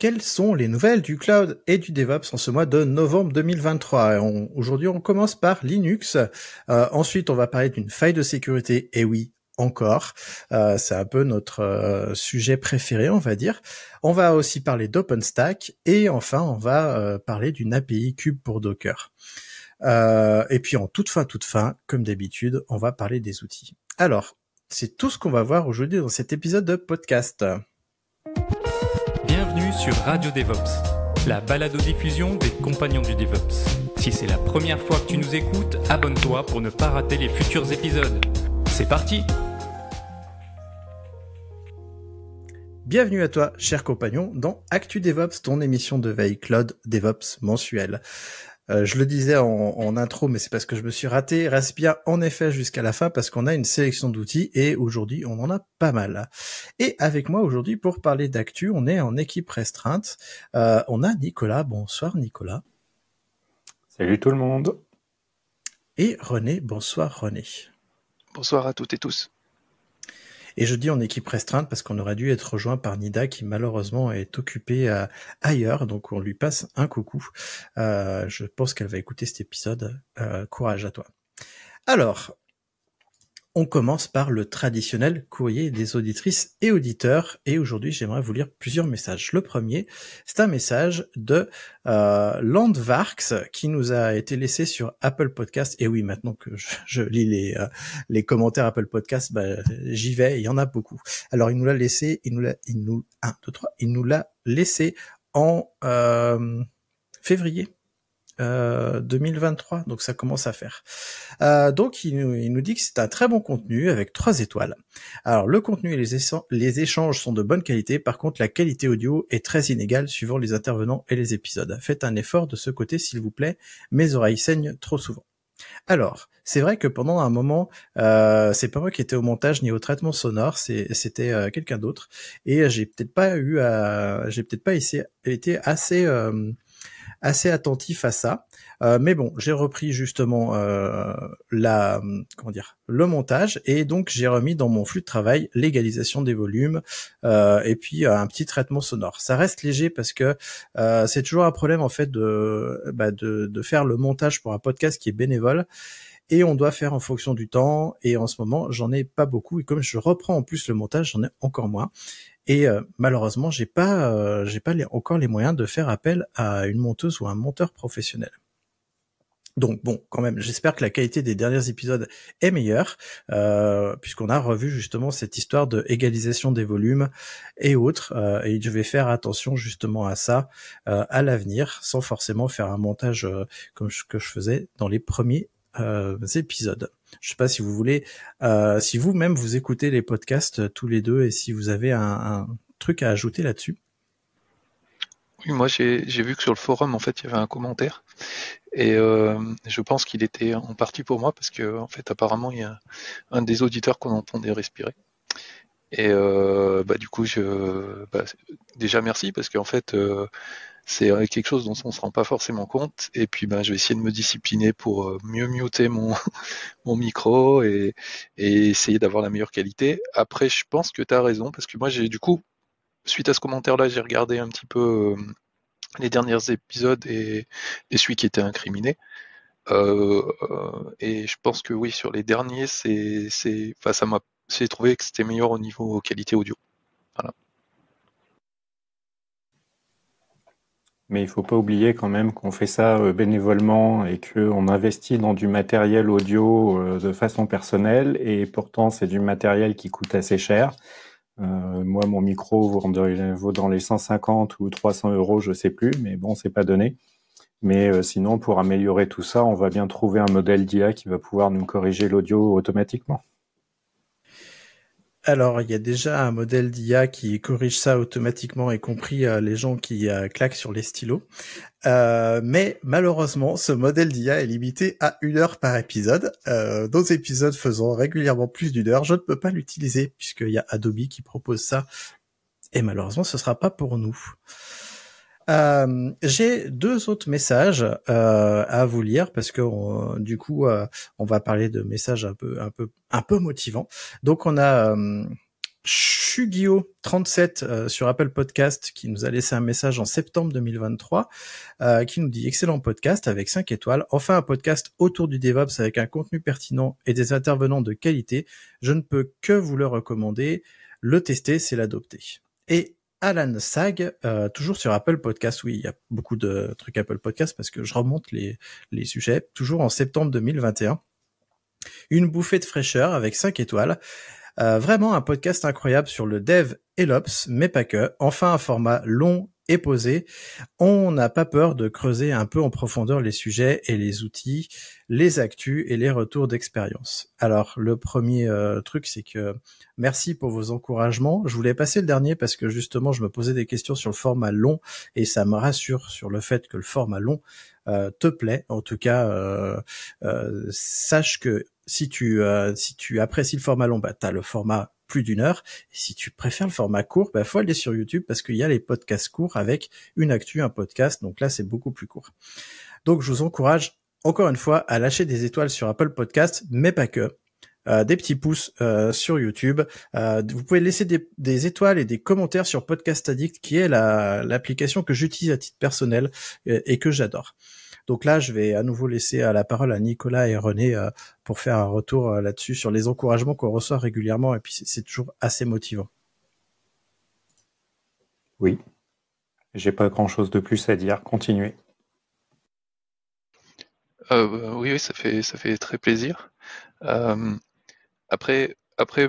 Quelles sont les nouvelles du cloud et du DevOps en ce mois de novembre 2023 Aujourd'hui, on commence par Linux. Euh, ensuite, on va parler d'une faille de sécurité. Et oui, encore. Euh, c'est un peu notre euh, sujet préféré, on va dire. On va aussi parler d'OpenStack. Et enfin, on va parler d'une API Cube pour Docker. et puis en toute fin, toute fin, comme d'habitude, on va parler des outils. Alors, c'est tout ce qu'on va voir aujourd'hui dans cet épisode de podcast sur Radio DevOps, la balado-diffusion des compagnons du DevOps. Si c'est la première fois que tu nous écoutes, abonne-toi pour ne pas rater les futurs épisodes. C'est parti Bienvenue à toi, cher compagnon, dans Actu DevOps, ton émission de veille cloud DevOps mensuelle. Euh, je le disais en, intro, mais c'est parce que je me suis raté. Reste bien en effet jusqu'à la fin parce qu'on a une sélection d'outils et aujourd'hui on en a pas mal. Et avec moi aujourd'hui pour parler d'actu, on est en équipe restreinte. Euh, on a Nicolas. Bonsoir Nicolas. Salut tout le monde. Et René. Bonsoir René. Bonsoir à toutes et tous. Et je dis en équipe restreinte parce qu'on aurait dû être rejoint par Nida qui malheureusement est occupée euh, ailleurs, donc on lui passe un coucou. Euh, je pense qu'elle va écouter cet épisode. Euh, courage à toi. Alors, on commence par le traditionnel courrier des auditrices et auditeurs. Et aujourd'hui, j'aimerais vous lire plusieurs messages. Le premier, c'est un message de euh, Landvarks qui nous a été laissé sur Apple Podcast. Et oui, maintenant que je, lis les, euh, les commentaires Apple Podcast, bah, j'y vais, il y en a beaucoup. Alors, il nous l'a laissé, il nous l'a, il nous, un, deux, trois, il nous l'a laissé en euh, février euh, 2023, donc ça commence à faire. Euh, donc il nous, dit que c'est un très bon contenu avec trois étoiles. Alors le contenu et les, échanges sont de bonne qualité, par contre la qualité audio est très inégale suivant les intervenants et les épisodes. Faites un effort de ce côté s'il vous plaît, mes oreilles saignent trop souvent. Alors, c'est vrai que pendant un moment, euh, c'est pas moi qui étais au montage ni au traitement sonore, c'était euh, quelqu'un d'autre, et j'ai peut-être pas eu, j'ai peut-être pas été assez euh, assez attentif à ça. Euh, mais bon, j'ai repris justement euh, la comment dire le montage et donc j'ai remis dans mon flux de travail l'égalisation des volumes euh, et puis un petit traitement sonore. Ça reste léger parce que c'est toujours un problème en fait de, bah, de de faire le montage pour un podcast qui est bénévole et on doit faire en fonction du temps. Et en ce moment, j'en ai pas beaucoup. Et comme je reprends en plus le montage, j'en ai encore moins. Et euh, malheureusement, j'ai pas, euh, j'ai pas encore les moyens de faire appel à une monteuse ou un monteur professionnel. Donc bon, quand même, j'espère que la qualité des derniers épisodes est meilleure, euh, puisqu'on a revu justement cette histoire de égalisation des volumes et autres, et je vais faire attention justement à ça à l'avenir, sans forcément faire un montage comme ce que je faisais dans les premiers euh, épisodes. Je ne sais pas si vous voulez, euh, si vous-même vous écoutez les podcasts euh, tous les deux et si vous avez un, truc à ajouter là-dessus. Oui, moi j'ai vu que sur le forum en fait il y avait un commentaire et je pense qu'il était en partie pour moi parce que en fait apparemment il y a un des auditeurs qu'on entendait respirer. Et bah, du coup, je, bah, déjà merci parce qu'en fait, c'est euh, quelque chose dont on ne se rend pas forcément compte. Et puis, ben, je vais essayer de me discipliner pour euh, mieux muter mon, mon micro et, essayer d'avoir la meilleure qualité. Après, je pense que tu as raison, parce que moi, j'ai du coup, suite à ce commentaire-là, j'ai regardé un petit peu euh, les derniers épisodes et, et, celui qui était incriminé. et je pense que oui, sur les derniers, c'est, c'est, enfin, ça m'a, trouvé que c'était meilleur au niveau qualité audio. Mais il faut pas oublier quand même qu'on fait ça euh, bénévolement et qu'on investit dans du matériel audio euh, de façon personnelle. Et pourtant, c'est du matériel qui coûte assez cher. Euh, moi, mon micro vaut dans les 150 ou 300 euros, je sais plus, mais bon, c'est pas donné. Mais sinon, pour améliorer tout ça, on va bien trouver un modèle d'IA qui va pouvoir nous corriger l'audio automatiquement. Alors, il y a déjà un modèle d'IA qui corrige ça automatiquement, y compris euh, les gens qui euh, claquent sur les stylos. Euh, mais malheureusement, ce modèle d'IA est limité à une heure par épisode. D'autres épisodes faisant régulièrement plus d'une heure, je ne peux pas l'utiliser puisqu'il y a Adobe qui propose ça. Et malheureusement, ce sera pas pour nous. Euh, j'ai deux autres messages euh, à vous lire parce que euh, du coup, euh, on va parler de messages un peu, un peu, un peu motivants. Donc, on a Shugio 37 sur Apple Podcast qui nous a laissé un message en septembre 2023 euh, qui nous dit excellent podcast avec 5 étoiles, enfin un podcast autour du DevOps avec un contenu pertinent et des intervenants de qualité. Je ne peux que vous le recommander, le tester, c'est l'adopter. Et Alan Sag, euh, toujours sur Apple Podcast. Oui, il y a beaucoup de trucs Apple Podcast parce que je remonte les, les sujets. Toujours en septembre 2021. Une bouffée de fraîcheur avec 5 étoiles. Euh, vraiment un podcast incroyable sur le dev et l'ops, mais pas que. Enfin un format long est on n'a pas peur de creuser un peu en profondeur les sujets et les outils, les actus et les retours d'expérience. Alors le premier euh, truc, c'est que merci pour vos encouragements. Je voulais passer le dernier parce que justement, je me posais des questions sur le format long et ça me rassure sur le fait que le format long euh, te plaît. En tout cas, euh, sache que si tu, si tu apprécies le format long, bah, tu as le format plus d'une heure. si tu préfères le format court, il bah, faut aller sur YouTube parce qu'il y a les podcasts courts avec une actu, un podcast. Donc là, c'est beaucoup plus court. Donc, je vous encourage encore une fois à lâcher des étoiles sur Apple Podcasts, mais pas que. Euh, des petits pouces euh, sur YouTube. Euh, vous pouvez laisser des, étoiles et des commentaires sur Podcast Addict, qui est l'application que j'utilise à titre personnel et que j'adore. Donc là, je vais à nouveau laisser euh, la parole à Nicolas et René euh, pour faire un retour euh, là-dessus sur les encouragements qu'on reçoit régulièrement et puis c'est toujours assez motivant. Oui, j'ai pas grand-chose de plus à dire. Continuez. Oui, oui, ça fait ça fait très plaisir. après après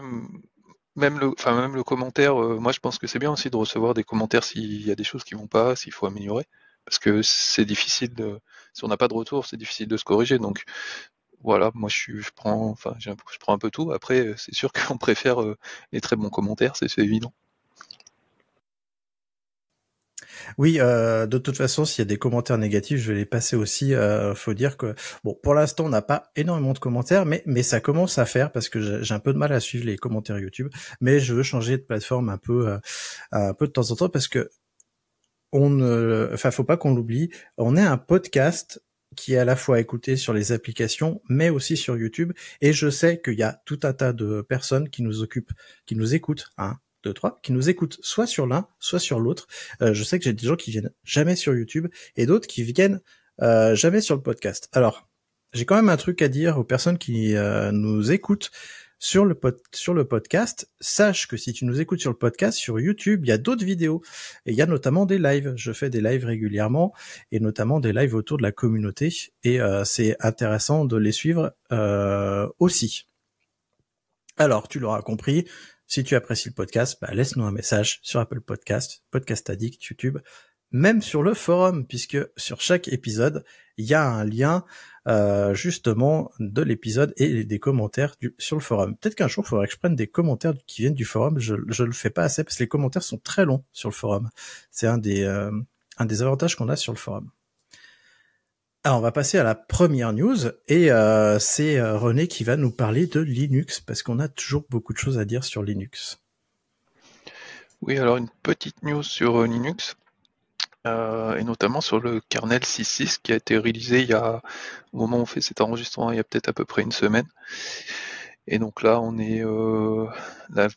même le, enfin même le commentaire, moi je pense que c'est bien aussi de recevoir des commentaires s'il y a des choses qui vont pas, s'il faut améliorer. Parce que c'est difficile de, si on n'a pas de retour, c'est difficile de se corriger. Donc voilà, moi je, suis, je prends, enfin, je prends un peu tout. Après, euh, c'est sûr qu'on préfère euh, les très bons commentaires, c'est évident. Oui, euh, de toute façon, s'il y a des commentaires négatifs, je vais les passer aussi. faut dire que bon, pour l'instant, on n'a pas énormément de commentaires, mais mais ça commence à faire parce que j'ai un peu de mal à suivre les commentaires YouTube. Mais je veux changer de plateforme un peu un peu de temps en temps parce que on ne, enfin, faut pas qu'on l'oublie. On est un podcast qui est à la fois écouté sur les applications, mais aussi sur YouTube. Et je sais qu'il y a tout un tas de personnes qui nous occupent, qui nous écoutent, un, deux, trois, qui nous écoutent soit sur l'un, soit sur l'autre. Euh, je sais que j'ai des gens qui viennent jamais sur YouTube et d'autres qui viennent euh, jamais sur le podcast. Alors, j'ai quand même un truc à dire aux personnes qui euh, nous écoutent sur le, sur le podcast, sache que si tu nous écoutes sur le podcast, sur YouTube, il y a d'autres vidéos. Et il y a notamment des lives. Je fais des lives régulièrement et notamment des lives autour de la communauté. Et euh, c'est intéressant de les suivre euh, aussi. Alors, tu l'auras compris, si tu apprécies le podcast, bah, laisse-nous un message sur Apple Podcast, Podcast Addict, YouTube, même sur le forum, puisque sur chaque épisode, il y a un lien euh, justement de l'épisode et des commentaires du, sur le forum. Peut-être qu'un jour, il faudrait que je prenne des commentaires qui viennent du forum. Je, je le fais pas assez parce que les commentaires sont très longs sur le forum. C'est un des euh, un des avantages qu'on a sur le forum. Alors, ah, on va passer à la première news et euh, c'est René qui va nous parler de Linux parce qu'on a toujours beaucoup de choses à dire sur Linux. Oui, alors une petite news sur Linux. Euh, et notamment sur le kernel 6.6 qui a été réalisé il y a, au moment où on fait cet enregistrement, il y a peut-être à peu près une semaine. Et donc là, on est, euh, là,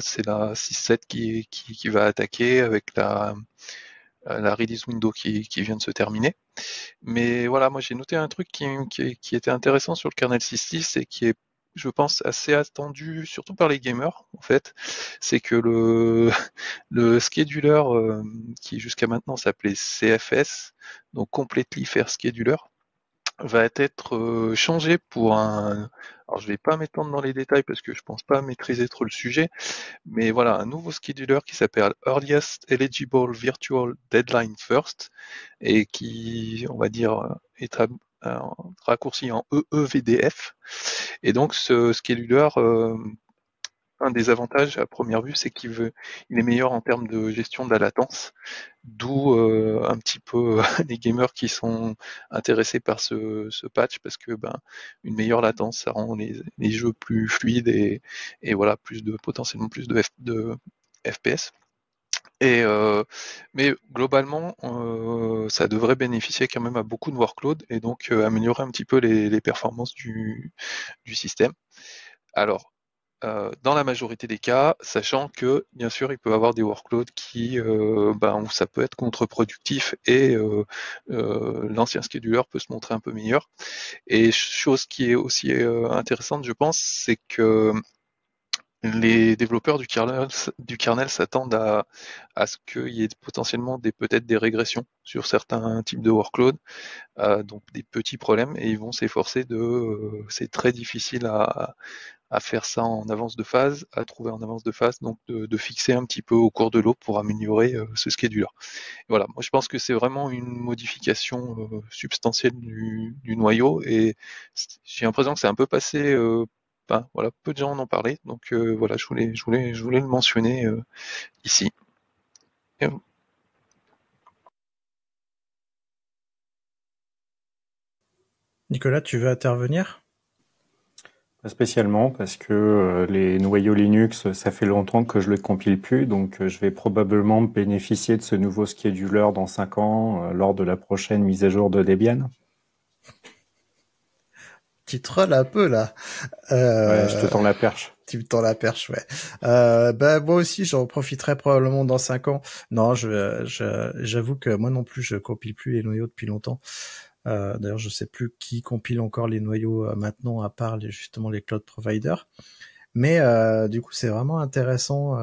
c'est la 6.7 qui, qui, va attaquer avec la, la release window qui, qui, vient de se terminer. Mais voilà, moi j'ai noté un truc qui, qui était intéressant sur le kernel 6.6 et qui est je pense, assez attendu, surtout par les gamers, en fait, c'est que le, le scheduler euh, qui jusqu'à maintenant s'appelait CFS, donc Completely Fair Scheduler, va être euh, changé pour un. Alors je vais pas m'étendre dans les détails parce que je pense pas maîtriser trop le sujet, mais voilà, un nouveau scheduler qui s'appelle Earliest Eligible Virtual Deadline First et qui, on va dire, euh, est à euh, raccourci en EEVDF. Et donc ce scheduler, euh, un des avantages à première vue, c'est qu'il veut, il est meilleur en termes de gestion de la latence, d'où euh, un petit peu les gamers qui sont intéressés par ce, patch parce que ben une meilleure latence, ça rend les, jeux plus fluides et, et, voilà plus de potentiellement plus de, de FPS. Et, euh, mais globalement, euh, ça devrait bénéficier quand même à beaucoup de workloads et donc euh, améliorer un petit peu les, performances du, du, système. Alors, dans la majorité des cas, sachant que bien sûr, il peut y avoir des workloads qui, ben, où ça peut être contre-productif et l'ancien scheduler peut se montrer un peu meilleur. Et chose qui est aussi intéressante, je pense, c'est que les développeurs du kernel, s'attendent à, ce qu'il y ait potentiellement des peut-être des régressions sur certains types de workload, euh, donc des petits problèmes, et ils vont s'efforcer de. Euh, c'est très difficile à, faire ça en avance de phase, à trouver en avance de phase, donc de, fixer un petit peu au cours de l'eau pour améliorer euh, ce scheduler. Et voilà, moi je pense que c'est vraiment une modification substantielle du, du, noyau, et j'ai l'impression que c'est un peu passé bah, voilà, peu de gens en ont parlé, donc euh, voilà, je voulais, je voulais, je voulais le mentionner euh, ici. Nicolas, tu veux intervenir Pas spécialement, parce que euh, les noyaux Linux, ça fait longtemps que je ne les compile plus, donc je vais probablement bénéficier de ce nouveau scheduler dans 5 ans lors de la prochaine mise à jour de Debian tu trolles un peu là. Euh, je te tends la perche. Tu me tends la perche, ouais. Euh, ben, moi aussi, j'en profiterai probablement dans cinq ans. Non, je, j'avoue que moi non plus, je compile plus les noyaux depuis longtemps. Euh, d'ailleurs, je sais plus qui compile encore les noyaux maintenant, à part justement les cloud providers. Mais du coup, c'est vraiment intéressant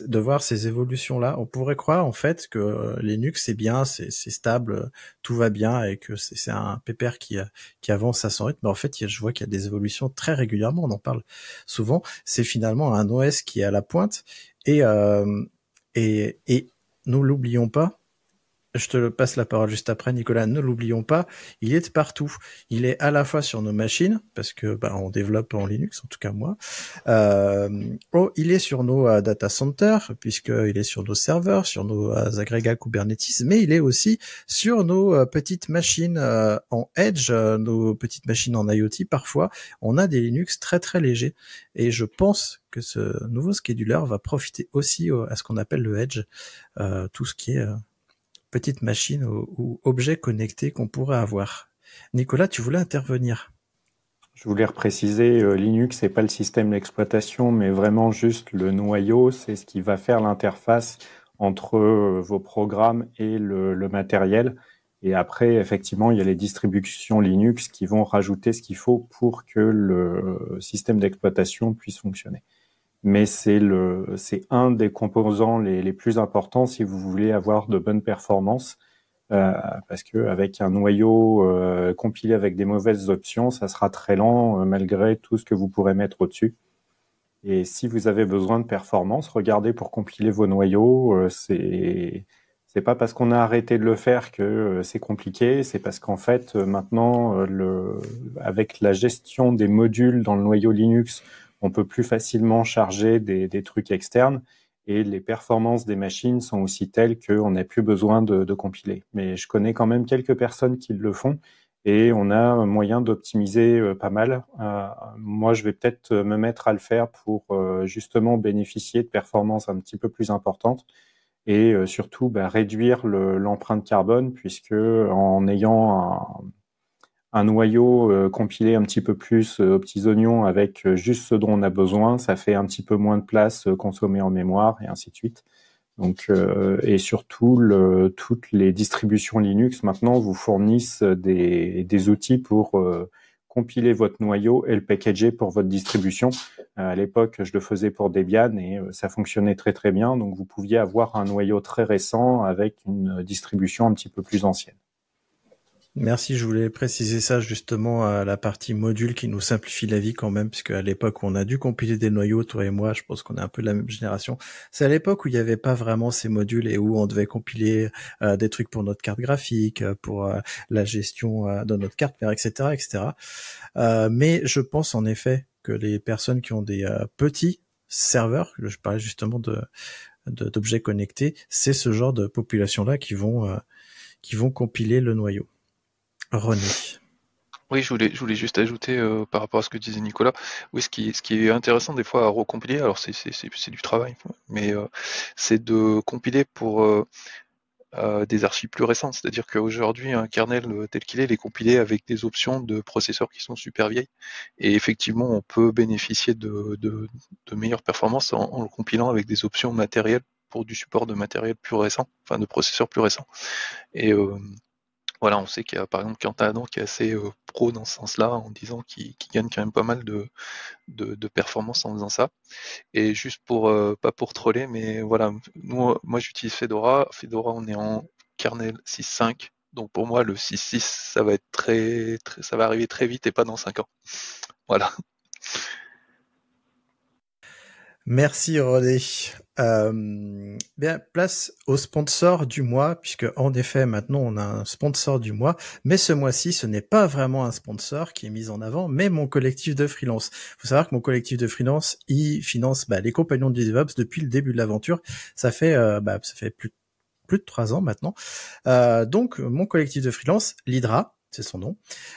de voir ces évolutions-là. On pourrait croire en fait que euh, Linux c'est bien, c'est stable, tout va bien et que c'est un pépère euh, qui, avance à son rythme. Mais en fait, je vois qu'il y a des évolutions très régulièrement. On en parle souvent. C'est finalement un OS qui est à la pointe et euh, et, et nous l'oublions pas. Je te passe la parole juste après, Nicolas. Ne l'oublions pas, il est partout. Il est à la fois sur nos machines, parce que bah, on développe en Linux, en tout cas moi. Euh, oh, il est sur nos euh, data centers, puisqu'il est sur nos serveurs, sur nos euh, agrégats Kubernetes, mais il est aussi sur nos euh, petites machines en Edge, nos petites machines en IoT. Parfois, on a des Linux très très légers, et je pense que ce nouveau scheduler va profiter aussi à ce qu'on appelle le Edge, tout ce qui est petites machines ou, objets connectés qu'on pourrait avoir. Nicolas, tu voulais intervenir Je voulais repréciser, euh, Linux, c'est pas le système d'exploitation, mais vraiment juste le noyau, c'est ce qui va faire l'interface entre euh, vos programmes et le, matériel. Et après, effectivement, il y a les distributions Linux qui vont rajouter ce qu'il faut pour que le euh, système d'exploitation puisse fonctionner mais c'est le c'est un des composants les, plus importants si vous voulez avoir de bonnes performances euh, parce que avec un noyau euh, compilé avec des mauvaises options ça sera très lent euh, malgré tout ce que vous pourrez mettre au-dessus et si vous avez besoin de performance regardez pour compiler vos noyaux c'est c'est pas parce qu'on a arrêté de le faire que c'est compliqué, c'est parce qu'en fait maintenant le avec la gestion des modules dans le noyau Linux, on peut plus facilement charger des, trucs externes et les performances des machines sont aussi telles qu'on n'a plus besoin de, compiler. Mais je connais quand même quelques personnes qui le font et on a moyen d'optimiser euh, pas mal. Euh, moi, je vais peut-être me mettre à le faire pour euh, justement bénéficier de performances un petit peu plus importantes et surtout bah, réduire l'empreinte carbone puisque en ayant un un noyau euh, compilé un petit peu plus euh, aux petits oignons avec euh, juste ce dont on a besoin, ça fait un petit peu moins de place consommée en mémoire et ainsi de suite. Donc, et surtout, toutes les distributions Linux maintenant vous fournissent des, des outils pour compiler votre noyau et le packager pour votre distribution. à l'époque, je le faisais pour Debian et ça fonctionnait très très bien. Donc, vous pouviez avoir un noyau très récent avec une distribution un petit peu plus ancienne. Merci, je voulais préciser ça justement à la partie module qui nous simplifie la vie quand même, puisque à l'époque où on a dû compiler des noyaux, toi et moi, je pense qu'on est un peu de la même génération. C'est à l'époque où il n'y avait pas vraiment ces modules et où on devait compiler euh, des trucs pour notre carte graphique, euh, pour euh, la gestion de notre carte etc., etc. mais je pense en effet que les personnes qui ont des petits serveurs, je parlais justement d'objets connectés, c'est ce genre de population là qui qui vont compiler le noyau. René. Oui, je voulais, je voulais juste ajouter euh, par rapport à ce que disait Nicolas. Oui, ce qui, ce qui est intéressant des fois à recompiler, alors c'est, du travail, mais euh, c'est de compiler pour euh, des archives plus récentes. C'est-à-dire qu'aujourd'hui, un kernel tel qu'il est, il est compilé avec des options de processeurs qui sont super vieilles. Et effectivement, on peut bénéficier de, meilleures performances en, le compilant avec des options matérielles pour du support de matériel plus récent, enfin de processeurs plus récents. Et voilà, on sait qu'il y a par exemple Quentin Adam qui est assez euh, pro dans ce sens-là, en disant qu'il gagne quand même pas mal de, de, performances en faisant ça. Et juste pour, euh, pas pour troller, mais voilà, moi j'utilise Fedora. Fedora, on est en kernel 6.5. Donc pour moi, le 6.6, ça va être très, très, ça va arriver très vite et pas dans 5 ans. Voilà. Merci René. Euh, bien, place au sponsor du mois, puisque en effet maintenant on a un sponsor du mois, mais ce mois-ci ce n'est pas vraiment un sponsor qui est mis en avant, mais mon collectif de freelance. faut savoir que mon collectif de freelance, il finance bah, les compagnons du DevOps depuis le début de l'aventure. Ça fait euh, bah, ça fait plus, de trois ans maintenant. Euh, donc mon collectif de freelance, l'Hydra, c'est son nom.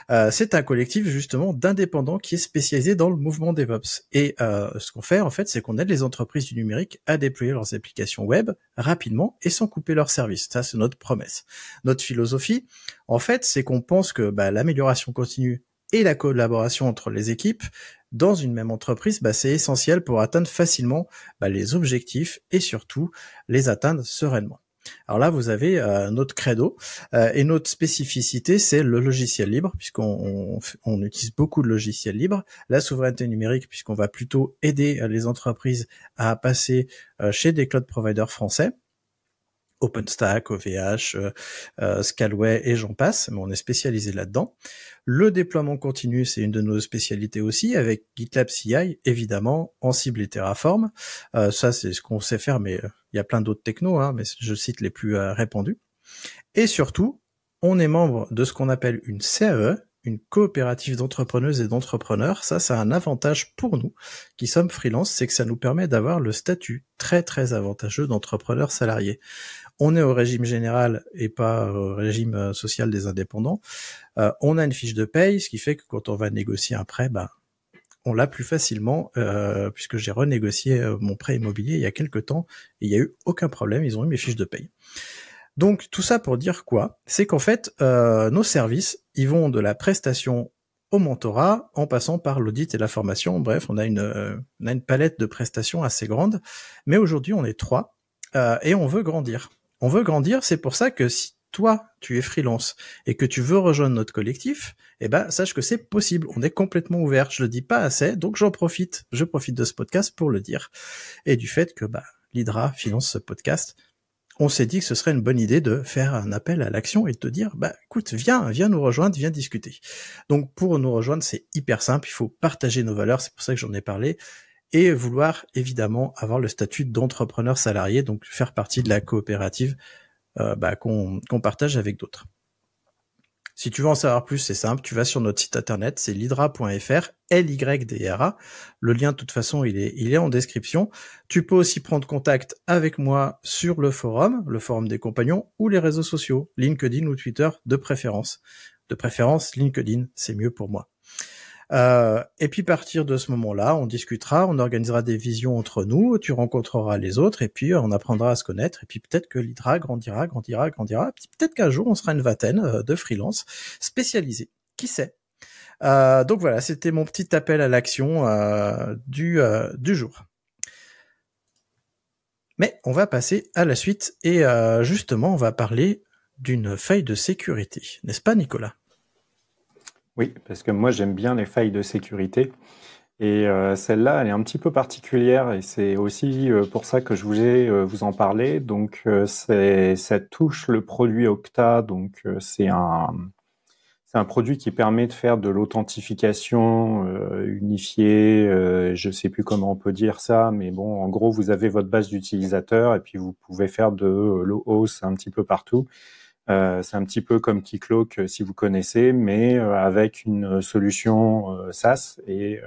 Euh, c'est un collectif justement d'indépendants qui est spécialisé dans le mouvement DevOps. Et euh, ce qu'on fait en fait, c'est qu'on aide les entreprises du numérique à déployer leurs applications web rapidement et sans couper leurs services. Ça, c'est notre promesse. Notre philosophie, en fait, c'est qu'on pense que bah, l'amélioration continue et la collaboration entre les équipes dans une même entreprise, bah, c'est essentiel pour atteindre facilement bah, les objectifs et surtout les atteindre sereinement. Alors là, vous avez euh, notre credo euh, et notre spécificité, c'est le logiciel libre, puisqu'on on, utilise beaucoup de logiciels libres, la souveraineté numérique, puisqu'on va plutôt aider euh, les entreprises à passer chez des cloud providers français OpenStack, OVH, euh, euh, Scalway et j'en passe, mais on est spécialisé là-dedans. Le déploiement continu, c'est une de nos spécialités aussi, avec GitLab CI, évidemment, en cible et Terraform. Euh, ça, c'est ce qu'on sait faire, mais il y a plein d'autres technos, hein, mais je cite les plus répandus. Et surtout, on est membre de ce qu'on appelle une CAE, e, une coopérative d'entrepreneuses et d'entrepreneurs, ça, ça a un avantage pour nous qui sommes freelance, c'est que ça nous permet d'avoir le statut très très avantageux d'entrepreneur salarié. On est au régime général et pas au régime euh, social des indépendants. Euh, on a une fiche de paye, ce qui fait que quand on va négocier un prêt, bah, on l'a plus facilement euh, puisque j'ai renégocié mon prêt immobilier il y a quelques temps et il n'y a eu aucun problème, ils ont eu mes fiches de paye. Donc tout ça pour dire quoi C'est qu'en fait, euh, nos services, ils vont de la prestation au mentorat, en passant par l'audit et la formation. Bref, on a une, euh, on a une palette de prestations assez grande. Mais aujourd'hui, on est trois euh, et on veut grandir. On veut grandir, c'est pour ça que si toi, tu es freelance et que tu veux rejoindre notre collectif, eh ben, sache que c'est possible. On est complètement ouvert. Je le dis pas assez, donc j'en profite. Je profite de ce podcast pour le dire. Et du fait que, bah, l'Hydra finance ce podcast on s'est dit que ce serait une bonne idée de faire un appel à l'action et de te dire, bah écoute, viens, viens nous rejoindre, viens discuter. Donc pour nous rejoindre, c'est hyper simple, il faut partager nos valeurs, c'est pour ça que j'en ai parlé, et vouloir évidemment avoir le statut d'entrepreneur salarié, donc faire partie de la coopérative euh, bah, qu'on partage avec d'autres. Si tu veux en savoir plus, c'est simple, tu vas sur notre site internet, c'est lydra.fr, L-Y-D-R-A. Le lien, de toute façon, il est, il est en description. Tu peux aussi prendre contact avec moi sur le forum, le forum des compagnons, ou les réseaux sociaux, LinkedIn ou Twitter de préférence. De préférence, LinkedIn, c'est mieux pour moi. Euh, et puis partir de ce moment-là, on discutera, on organisera des visions entre nous, tu rencontreras les autres, et puis euh, on apprendra à se connaître, et puis peut-être que l'Hydra grandira, grandira, grandira, peut-être qu'un jour on sera une vingtaine euh, de freelance spécialisés. Qui sait Donc voilà, c'était mon petit appel à l'action du, du jour. Mais on va passer à la suite, et justement on va parler d'une feuille de sécurité, n'est-ce pas Nicolas oui, parce que moi j'aime bien les failles de sécurité. Et euh, celle-là, elle est un petit peu particulière et c'est aussi euh, pour ça que je voulais euh, vous en parler. Donc, ça touche le produit Octa. Donc, c'est un, un produit qui permet de faire de l'authentification unifiée. je ne sais plus comment on peut dire ça, mais bon, en gros, vous avez votre base d'utilisateurs et puis vous pouvez faire de l'OAuth un petit peu partout. Euh, c'est un petit peu comme Keycloak si vous connaissez, mais euh, avec une euh, solution SaaS. Et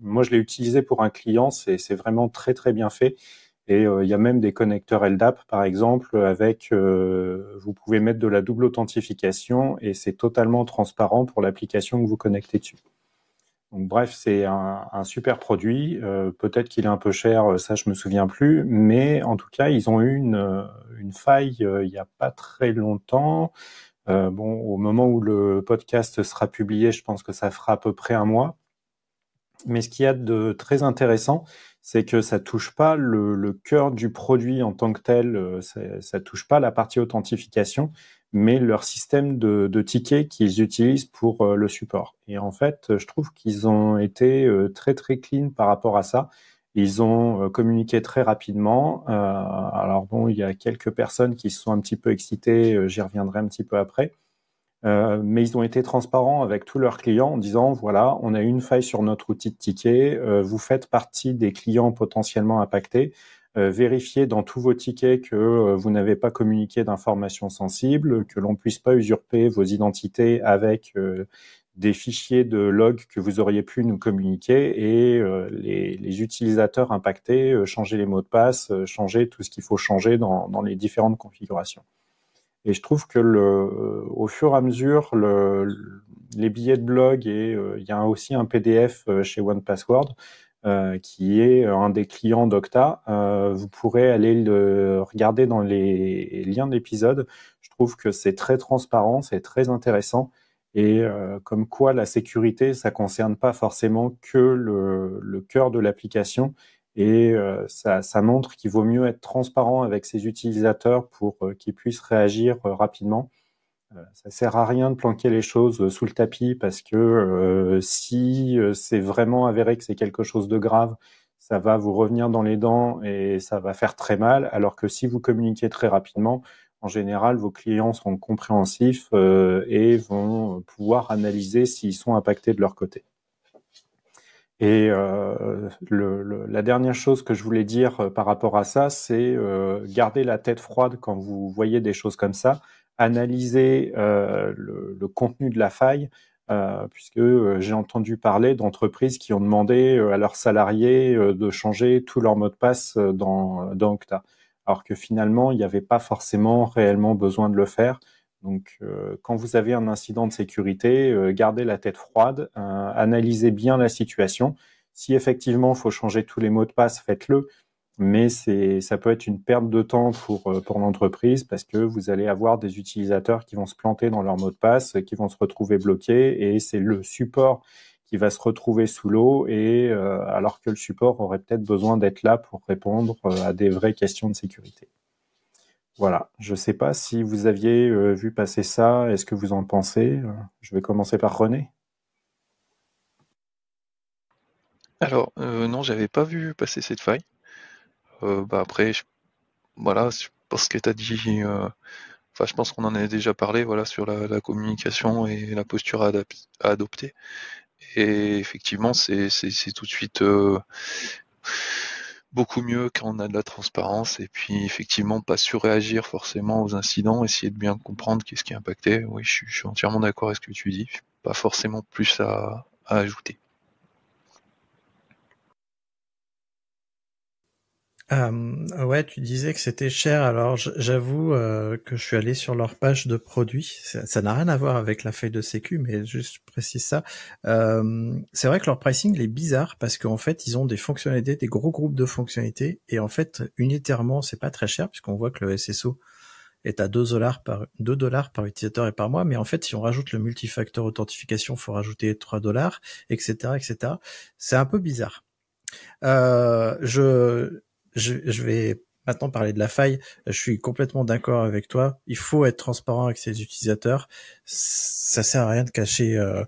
moi, je l'ai utilisé pour un client, c'est vraiment très très bien fait. Et il y a même des connecteurs LDAP, par exemple, avec vous pouvez mettre de la double authentification et c'est totalement transparent pour l'application que vous connectez dessus bref, c'est un, super produit. Euh, peut-être qu'il est un peu cher, euh, ça je me souviens plus, mais en tout cas, ils ont eu une, euh, faille il n'y a pas très longtemps. bon, au moment où le podcast sera publié, je pense que ça fera à peu près un mois. Mais ce qu'il y a de très intéressant, c'est que ça touche pas le, cœur du produit en tant que tel, ça, ça touche pas la partie authentification, mais leur système de, tickets qu'ils utilisent pour euh, le support. Et en fait, euh, je trouve qu'ils ont été euh, très très clean par rapport à ça. Ils ont communiqué très rapidement. alors bon, il y a quelques personnes qui se sont un petit peu excitées, j'y reviendrai un petit peu après. mais ils ont été transparents avec tous leurs clients en disant voilà, on a une faille sur notre outil de ticket, vous faites partie des clients potentiellement impactés, euh, vérifier dans tous vos tickets que euh, vous n'avez pas communiqué d'informations sensibles, que l'on ne puisse pas usurper vos identités avec euh, des fichiers de log que vous auriez pu nous communiquer et les, utilisateurs impactés, changer les mots de passe, changer tout ce qu'il faut changer dans, les différentes configurations. Et je trouve que au fur et à mesure, les billets de blog et il y a aussi un PDF chez OnePassword euh, qui est euh, un des clients d'Octa. Euh, vous pourrez aller le regarder dans les liens de l'épisode. Je trouve que c'est très transparent, c'est très intéressant. Et comme quoi la sécurité, ça ne concerne pas forcément que le, le cœur de l'application. Et ça, ça, montre qu'il vaut mieux être transparent avec ses utilisateurs pour qu'ils puissent réagir rapidement ça sert à rien de planquer les choses euh, sous le tapis parce que euh, si euh, c'est vraiment avéré que c'est quelque chose de grave, ça va vous revenir dans les dents et ça va faire très mal. Alors que si vous communiquez très rapidement, en général, vos clients seront compréhensifs et vont pouvoir analyser s'ils sont impactés de leur côté. Et la dernière chose que je voulais dire par rapport à ça, c'est garder la tête froide quand vous voyez des choses comme ça, analyser euh, le, contenu de la faille, euh, puisque euh, j'ai entendu parler d'entreprises qui ont demandé à leurs salariés de changer tous leurs mots de passe dans, dans alors que finalement, il n'y avait pas forcément réellement besoin de le faire. Donc, quand vous avez un incident de sécurité, gardez la tête froide, analysez bien la situation. Si effectivement, il faut changer tous les mots de passe, faites-le mais ça peut être une perte de temps euh, pour l'entreprise parce que vous allez avoir des utilisateurs qui vont se planter dans leur mot de passe, qui vont se retrouver bloqués et c'est le support qui va se retrouver sous l'eau et euh, alors que le support aurait peut-être besoin d'être là pour répondre euh, à des vraies questions de sécurité. Voilà, je ne sais pas si vous aviez vu passer ça, est-ce que vous en pensez Je vais commencer par René. Alors, non, non, j'avais pas vu passer cette faille. Euh, bah, après, je, voilà, je pense que tu as dit. Euh, enfin, je pense qu'on en a déjà parlé, voilà, sur la, communication et la posture à, adopter. Et effectivement, c'est tout de suite euh, beaucoup mieux quand on a de la transparence. Et puis, effectivement, pas surréagir forcément aux incidents, essayer de bien comprendre qu'est-ce qui est impacté. Oui, je, suis entièrement d'accord avec ce que tu dis. Pas forcément plus à ajouter. Euh, ouais, tu disais que c'était cher. Alors, j'avoue euh, que je suis allé sur leur page de produits. Ça n'a rien à voir avec la feuille de sécu, mais juste précise ça. Euh, c'est vrai que leur pricing il est bizarre parce qu'en fait, ils ont des fonctionnalités, des gros groupes de fonctionnalités, et en fait, unitairement, c'est pas très cher puisqu'on voit que le SSO est à 2 dollars par 2 dollars par utilisateur et par mois, mais en fait, si on rajoute le multifacteur authentification, faut rajouter 3 dollars, etc., etc. C'est un peu bizarre. Euh, je je, je vais maintenant parler de la faille. Je suis complètement d'accord avec toi. Il faut être transparent avec ses utilisateurs. Ça sert à rien de cacher euh,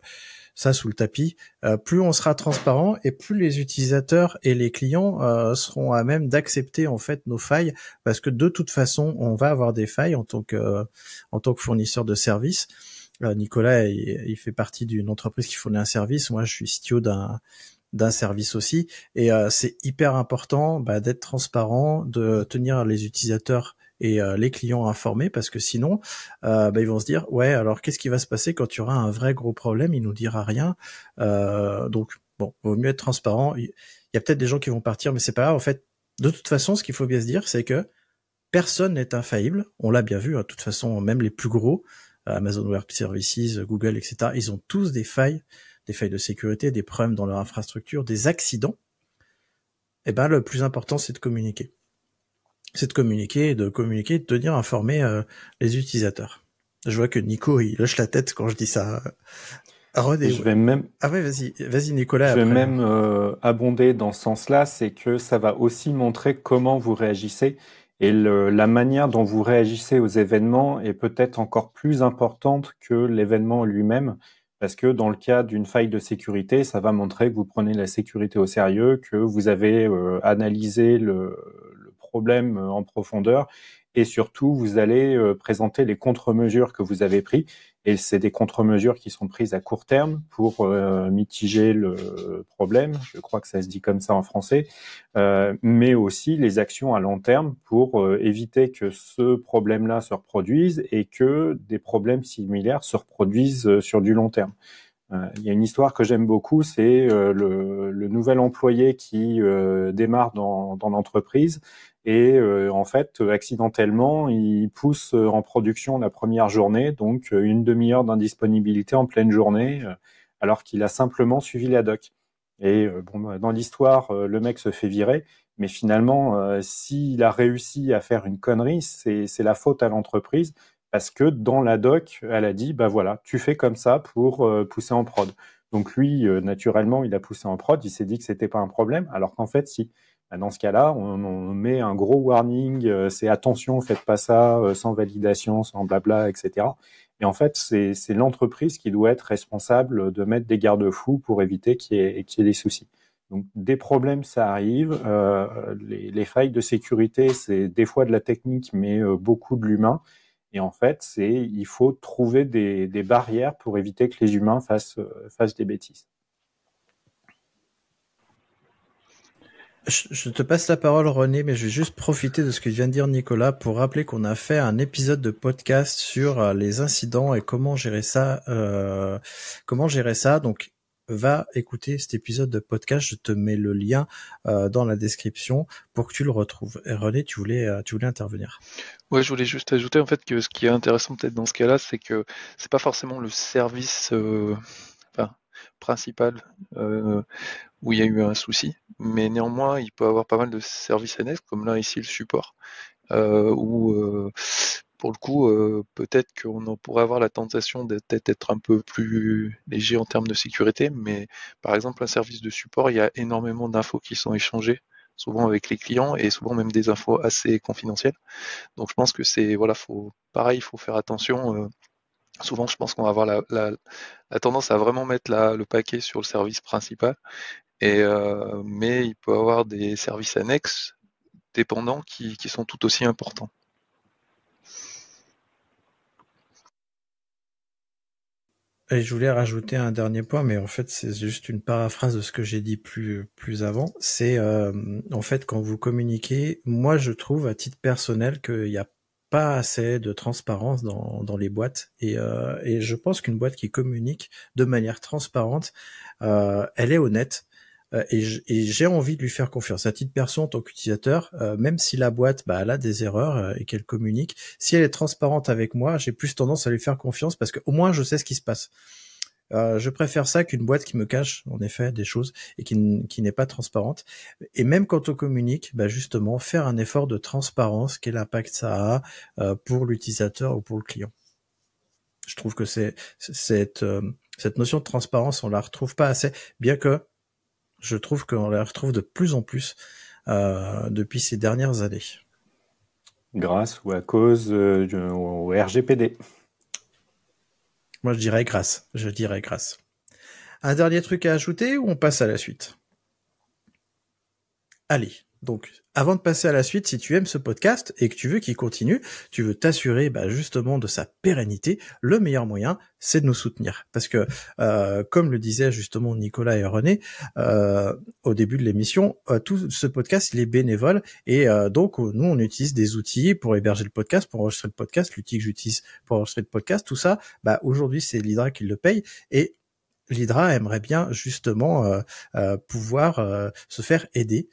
ça sous le tapis. Euh, plus on sera transparent et plus les utilisateurs et les clients euh, seront à même d'accepter en fait nos failles parce que de toute façon on va avoir des failles en tant que en tant que fournisseur de services. Nicolas, il, fait partie d'une entreprise qui fournit un service. Moi, je suis CTO d'un d'un service aussi. Et euh, c'est hyper important bah, d'être transparent, de tenir les utilisateurs et euh, les clients informés parce que sinon euh, bah, ils vont se dire ouais alors qu'est-ce qui va se passer quand tu auras un vrai gros problème il nous dira rien donc bon vaut mieux être transparent il y a peut-être des gens qui vont partir mais c'est pas grave en fait de toute façon ce qu'il faut bien se dire c'est que personne n'est infaillible on l'a bien vu hein. de toute façon même les plus gros Amazon Web Services Google etc ils ont tous des failles des failles de sécurité, des problèmes dans leur infrastructure, des accidents, Et eh ben le plus important c'est de communiquer. C'est de communiquer, de communiquer, de tenir informés euh, les utilisateurs. Je vois que Nico il lâche la tête quand je dis ça. je vais même. Ah vas-y, vas-y Nicolas. Je vais même euh, abonder dans ce sens-là, c'est que ça va aussi montrer comment vous réagissez et la manière dont vous réagissez aux événements est peut-être encore plus importante que l'événement lui-même parce que dans le cas d'une faille de sécurité, ça va montrer que vous prenez la sécurité au sérieux, que vous avez euh, analysé le, problème euh, en profondeur, et surtout, vous allez euh, présenter les contre-mesures que vous avez prises et c'est des contre-mesures qui sont prises à court terme pour euh, mitiger le problème, je crois que ça se dit comme ça en français, euh, mais aussi les actions à long terme pour euh, éviter que ce problème-là se reproduise et que des problèmes similaires se reproduisent sur du long terme. Il y a une histoire que j'aime beaucoup, c'est le, nouvel employé qui démarre dans l'entreprise et euh, en fait, accidentellement, il pousse euh, en production la première journée, donc euh, une demi-heure d'indisponibilité en pleine journée, alors qu'il a simplement suivi la doc. Et bon, bah, dans l'histoire, le mec se fait virer, mais finalement, s'il a réussi à faire une connerie, c'est la faute à l'entreprise parce que dans la doc, elle a dit, bah voilà, tu fais comme ça pour pousser en prod. Donc lui, naturellement, il a poussé en prod, il s'est dit que c'était pas un problème, alors qu'en fait, si. Bah, dans ce cas-là, on, met un gros warning, euh, c'est attention, faites pas ça, euh, sans validation, sans blabla, etc. Et en fait, c'est l'entreprise qui doit être responsable de mettre des garde-fous pour éviter qu'il y, ait des soucis. Donc des problèmes, ça arrive. Euh, les, failles de sécurité, c'est des fois de la technique, mais beaucoup de l'humain. Et en fait, c'est il faut trouver des, des, barrières pour éviter que les humains fassent, fassent des bêtises. je te passe la parole, René, mais je vais juste profiter de ce que vient de dire Nicolas pour rappeler qu'on a fait un épisode de podcast sur euh, les incidents et comment gérer ça. Euh, comment gérer ça Donc, va écouter cet épisode de podcast. Je te mets le lien euh, dans la description pour que tu le retrouves. Et René, tu voulais, tu voulais intervenir. Ouais, je voulais juste ajouter en fait que ce qui est intéressant peut-être dans ce cas-là, c'est que c'est pas forcément le service principal euh, où il y a eu un souci, mais néanmoins il peut avoir pas mal de services annexes, comme là ici le support, euh, où euh, pour le coup euh, peut-être qu'on pourrait avoir la tentation d'être un peu plus léger en termes de sécurité, mais par exemple un service de support, il y a énormément d'infos qui sont échangées souvent avec les clients et souvent même des infos assez confidentielles. Donc je pense que c'est voilà, faut pareil, il faut faire attention souvent je pense qu'on va avoir la, tendance à vraiment mettre le paquet sur le service principal, et, euh, mais il peut y avoir des services annexes dépendants qui, sont tout aussi importants. je voulais rajouter un dernier point, mais en fait c'est juste une paraphrase de ce que j'ai dit plus avant. C'est euh, en fait quand vous communiquez, moi je trouve à titre personnel qu'il n'y a assez de transparence dans, dans les boîtes. Euh, et, je pense qu'une boîte qui communique de manière transparente, euh, elle est honnête. Euh, et j'ai envie de lui faire confiance. À titre perso, en tant qu'utilisateur, même si la boîte bah, elle a des erreurs et qu'elle communique, si elle est transparente avec moi, j'ai plus tendance à lui faire confiance parce que au moins je sais ce qui se passe. Euh, je préfère ça qu'une boîte qui me cache en effet des choses et qui, n'est pas transparente. Et même quand on communique, bah justement, faire un effort de transparence, quel impact ça a euh, pour l'utilisateur ou pour le client. Je trouve que c'est cette, euh, cette notion de transparence, on la retrouve pas assez, bien que je trouve qu'on la retrouve de plus en plus depuis ces dernières années. Grâce ou à cause du RGPD. Moi, je dirais grâce. Je dirais grâce. Un dernier truc à ajouter ou on passe à la suite Allez, donc, avant de passer à la suite, si tu aimes ce podcast et que tu veux qu'il continue, tu veux t'assurer bah, justement de sa pérennité, le meilleur moyen, c'est de nous soutenir. Parce que, euh, comme le disaient justement Nicolas et René euh, au début de l'émission, euh, tout ce podcast, il est bénévole. Et donc, nous, on utilise des outils pour héberger le podcast, pour enregistrer le podcast, l'outil que j'utilise pour enregistrer le podcast, tout ça, bah, aujourd'hui, c'est l'Hydra qui le paye. Et l'Hydra aimerait bien justement euh, euh, pouvoir euh, se faire aider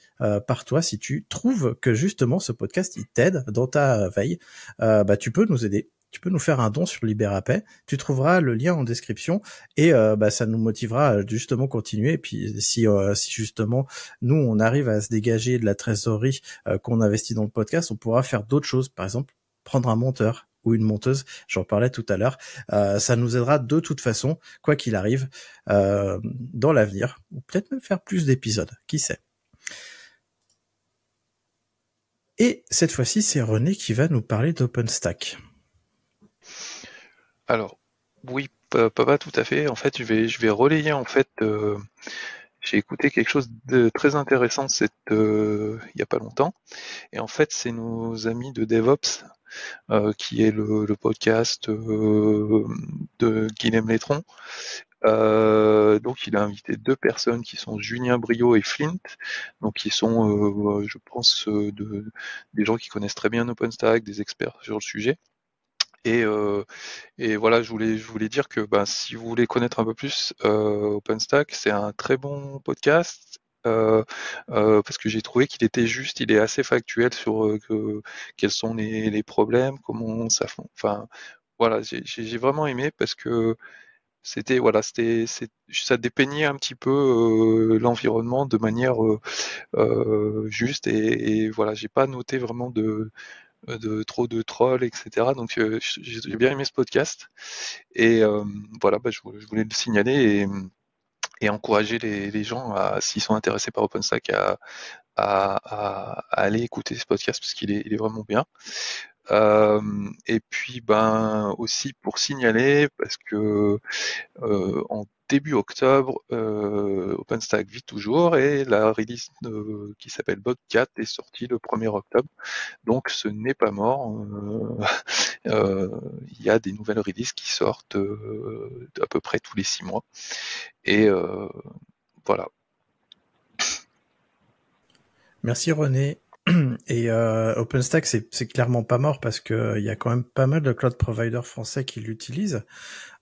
par toi si tu trouves que justement ce podcast il t'aide dans ta veille, bah tu peux nous aider. Tu peux nous faire un don sur Libérapay. Tu trouveras le lien en description et bah, ça nous motivera à justement continuer. Et puis si, si justement nous on arrive à se dégager de la trésorerie qu'on investit dans le podcast, on pourra faire d'autres choses. Par exemple, prendre un monteur, ou une monteuse, j'en parlais tout à l'heure, euh, ça nous aidera de toute façon, quoi qu'il arrive, euh, dans l'avenir, ou peut-être même faire plus d'épisodes, qui sait. Et cette fois-ci, c'est René qui va nous parler d'OpenStack. Alors, oui, papa, tout à fait. En fait, je vais, je vais relayer en fait. Euh, j'ai écouté quelque chose de très intéressant il n'y a pas longtemps. Et en fait, c'est nos amis de DevOps euh, qui est le, podcast euh, de Guillaume Letron, euh, donc il a invité deux personnes qui sont Julien Brio et Flint, donc qui sont, je pense, de, des gens qui connaissent très bien OpenStack, des experts sur le sujet. Et, voilà, je voulais, je voulais dire que ben, si vous voulez connaître un peu plus OpenStack, c'est un très bon podcast euh, euh, parce que j'ai trouvé qu'il était juste, il est assez factuel sur euh, que, quels sont les, problèmes, comment ça fonctionne. Enfin, voilà, j'ai vraiment aimé parce que c'était voilà, c'était ça dépeignait un petit peu l'environnement de manière juste et, voilà, j'ai pas noté vraiment de trop de trolls, etc. Donc j'ai bien aimé ce podcast et voilà, bah, je, voulais le signaler et et encourager les, gens, s'ils sont intéressés par OpenStack, à, à, aller écouter ce podcast parce qu'il est, est, vraiment bien. Euh, et puis ben aussi pour signaler, parce que euh, en début octobre, euh, OpenStack vit toujours et la release qui s'appelle Bot 4 est sortie le 1er octobre. Donc ce n'est pas mort. Il y a des nouvelles releases qui sortent à peu près tous les six mois. Et voilà. Merci René. Et euh, OpenStack, c'est clairement pas mort parce que euh, il y a quand même pas mal de cloud providers français qui l'utilisent.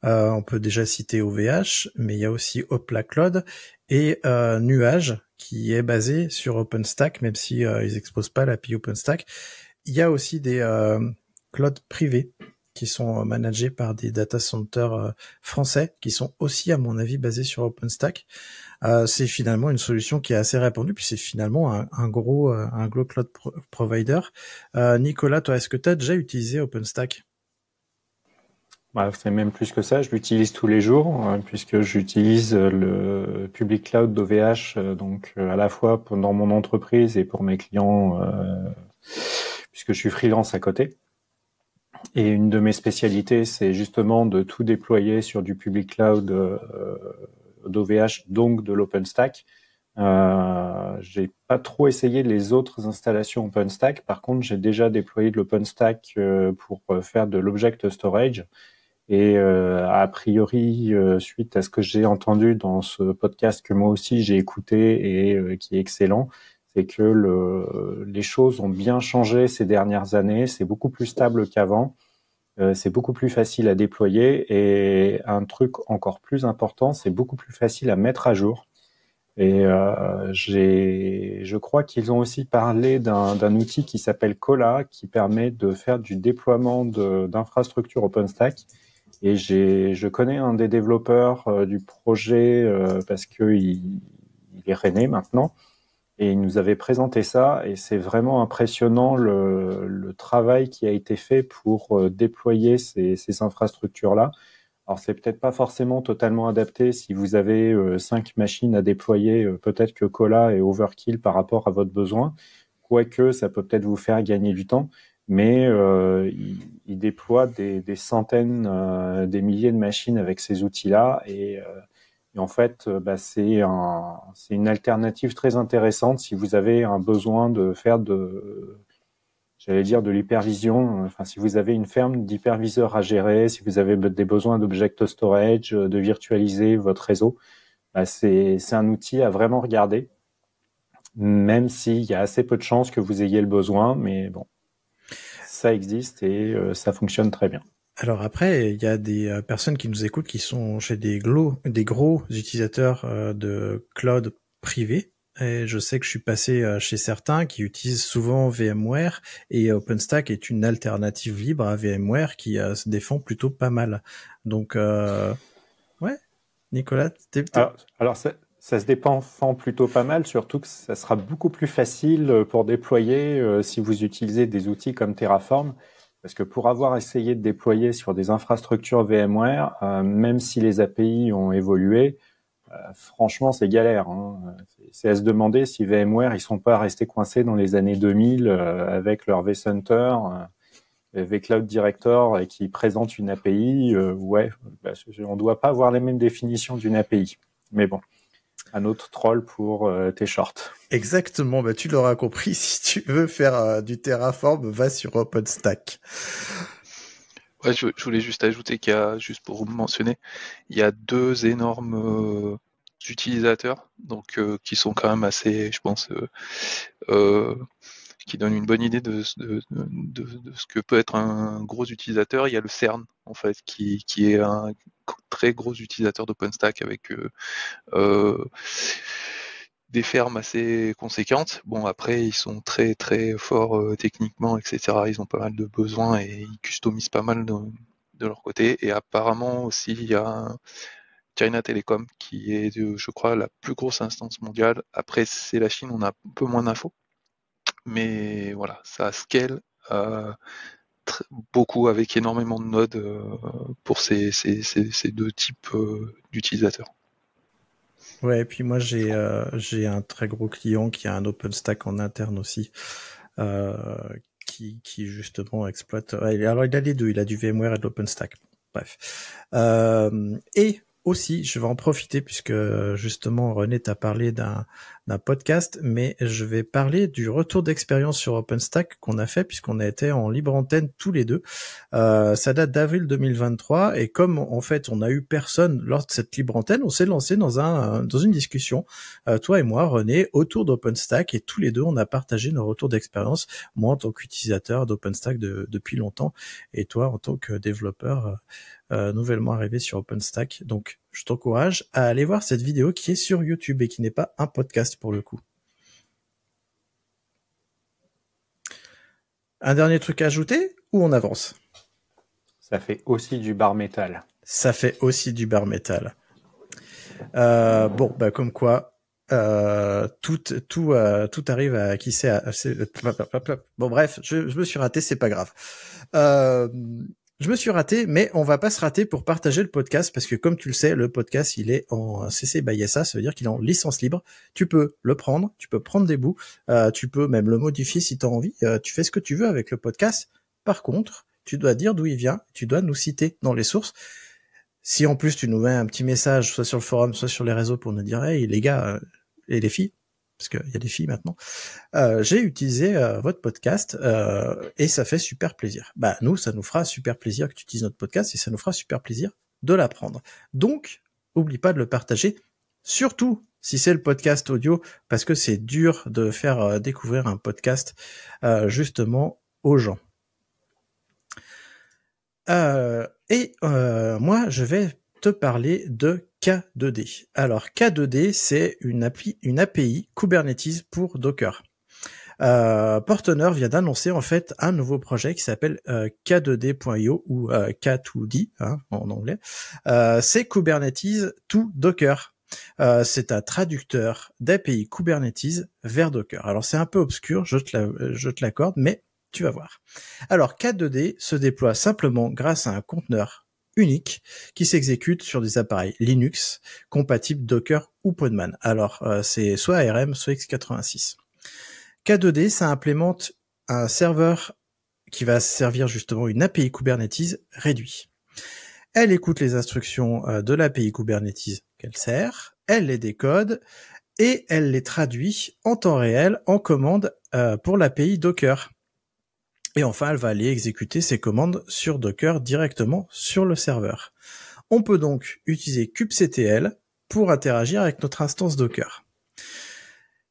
Euh, on peut déjà citer OVH, mais il y a aussi Opla Cloud et Nuage qui est basé sur OpenStack, même si ils exposent pas l'API OpenStack. Il y a aussi des clouds privés qui sont euh, managés par des data centers euh, français, qui sont aussi, à mon avis, basés sur OpenStack. Euh, c'est finalement une solution qui est assez répandue, puis c'est finalement un, gros un cloud provider. Nicolas, toi, est-ce que tu as déjà utilisé OpenStack bah, C'est même plus que ça, je l'utilise tous les jours, puisque j'utilise le public cloud d'OVH, donc à la fois pour, dans mon entreprise et pour mes clients, puisque je suis freelance à côté. Et une de mes spécialités, c'est justement de tout déployer sur du public cloud euh, d'OVH, donc de l'OpenStack. Euh, j'ai pas trop essayé les autres installations OpenStack. Par contre, j'ai déjà déployé de l'OpenStack euh, pour euh, faire de l'object storage. Et a priori, suite à ce que j'ai entendu dans ce podcast que moi aussi j'ai écouté et qui est excellent, c'est que les choses ont bien changé ces dernières années, c'est beaucoup plus stable qu'avant, euh, c'est beaucoup plus facile à déployer et un truc encore plus important, c'est beaucoup plus facile à mettre à jour. Et euh, je crois qu'ils ont aussi parlé d'un outil qui s'appelle Cola, qui permet de faire du déploiement d'infrastructures OpenStack. Et je connais un des développeurs euh, du projet parce qu'il il est rené maintenant. Et il nous avait présenté ça, et c'est vraiment impressionnant le, travail qui a été fait pour euh, déployer ces, infrastructures-là. Alors c'est peut-être pas forcément totalement adapté si vous avez euh, cinq machines à déployer, euh, peut-être que Cola est overkill par rapport à votre besoin, quoique ça peut peut-être vous faire gagner du temps, mais il, déploie des, des centaines, des milliers de machines avec ces outils-là et et en fait, euh, bah, c'est un, une alternative très intéressante si vous avez un besoin de faire de, j'allais dire, de l'hypervision. Enfin, si vous avez une ferme d'hyperviseurs à gérer, si vous avez des besoins d'object storage, euh, de virtualiser votre réseau, bah, c'est un outil à vraiment regarder, même s'il y a assez peu de chances que vous ayez le besoin, mais bon, ça existe et euh, ça fonctionne très bien. Alors après, il y a des euh, personnes qui nous écoutent qui sont chez des, gros utilisateurs euh, de cloud privé. je sais que je suis passé euh, chez certains qui utilisent souvent VMware et OpenStack est une alternative libre à VMware qui se défend plutôt pas mal. Donc, ouais, Nicolas, t'es ah, Alors, alors ça, se défend plutôt pas mal, surtout que ça sera beaucoup plus facile pour déployer si vous utilisez des outils comme Terraform parce que pour avoir essayé de déployer sur des infrastructures VMware, euh, même si les API ont évolué, euh, franchement, c'est galère. Hein. C'est à se demander si VMware, ils sont pas restés coincés dans les années 2000 euh, avec leur vCenter, vCloud Director, et qui présente une API. ouais, bah, on ne doit pas avoir les mêmes définitions d'une API. Mais bon un autre troll pour euh, tes shorts. Exactement, bah, tu l'auras compris, si tu veux faire euh, du Terraform, va sur OpenStack. Ouais, je, voulais juste ajouter qu'il y a, juste pour mentionner, il y a deux énormes euh, utilisateurs, donc qui sont quand même assez, je pense, qui donnent une bonne idée de, de, ce que peut être un gros utilisateur. Il y a le CERN, en fait, qui, qui est un très gros utilisateurs d'OpenStack avec euh, euh, des fermes assez conséquentes. Bon, après, ils sont très très forts euh, techniquement, etc. Ils ont pas mal de besoins et ils customisent pas mal de, leur côté. Et apparemment aussi, il y a China Telecom qui est, je crois, la plus grosse instance mondiale. Après, c'est la Chine, on a un peu moins d'infos. Mais voilà, ça scale beaucoup avec énormément de nodes euh, pour ces, ces, deux types euh, d'utilisateurs. Ouais, et puis moi euh, j'ai un très gros client qui a un OpenStack en interne aussi, qui, justement exploite. Alors il a les deux, il a du VMware et de l'OpenStack. Bref. et aussi, je vais en profiter puisque justement René t'a parlé d'un d'un podcast, mais je vais parler du retour d'expérience sur OpenStack qu'on a fait puisqu'on a été en libre antenne tous les deux. Euh, ça date d'avril 2023 et comme en fait on n'a eu personne lors de cette libre antenne, on s'est lancé dans un dans une discussion, euh, toi et moi René, autour d'OpenStack et tous les deux on a partagé nos retours d'expérience, moi en tant qu'utilisateur d'OpenStack depuis longtemps et toi en tant que développeur euh, euh, nouvellement arrivé sur OpenStack. Donc je t'encourage à aller voir cette vidéo qui est sur YouTube et qui n'est pas un podcast pour le coup. Un dernier truc à ajouter ou on avance Ça fait aussi du bar métal. Ça fait aussi du bar métal. bon, bah comme quoi, tout, tout, tout arrive à qui sait. À... Bon bref, je, je, me suis raté, c'est pas grave. Je me suis raté, mais on va pas se rater pour partager le podcast parce que comme tu le sais, le podcast il est en CC by SA, ça veut dire qu'il est en licence libre. Tu peux le prendre, tu peux prendre des bouts, euh, tu peux même le modifier si tu as envie. Euh, tu fais ce que tu veux avec le podcast. Par contre, tu dois dire d'où il vient, tu dois nous citer dans les sources. Si en plus tu nous mets un petit message, soit sur le forum, soit sur les réseaux pour nous dire, hey les gars euh, et les filles, parce qu'il y a des filles maintenant, euh, j'ai utilisé euh, votre podcast euh, et ça fait super plaisir. Bah nous, ça nous fera super plaisir que tu utilises notre podcast et ça nous fera super plaisir de l'apprendre. Donc, oublie pas de le partager, surtout si c'est le podcast audio, parce que c'est dur de faire découvrir un podcast justement aux gens. et moi, je vais te parler de K2D. Alors K2D, c'est une, appli, une API Kubernetes pour Docker. Euh, vient d'annoncer en fait un nouveau projet qui s'appelle euh, K2D.io ou euh, K2D hein, en anglais. Euh, c'est Kubernetes to Docker. c'est un traducteur d'API Kubernetes vers Docker. Alors c'est un peu obscur, je te l'accorde, mais tu vas voir. Alors K2D se déploie simplement grâce à un conteneur unique qui s'exécute sur des appareils Linux compatibles Docker ou Podman. Alors euh, c'est soit ARM, soit x86. K2D, ça implémente un serveur qui va servir justement une API Kubernetes réduite. Elle écoute les instructions euh, de l'API Kubernetes qu'elle sert, elle les décode et elle les traduit en temps réel en commande euh, pour l'API Docker. Et enfin, elle va aller exécuter ses commandes sur Docker directement sur le serveur. On peut donc utiliser kubectl pour interagir avec notre instance Docker.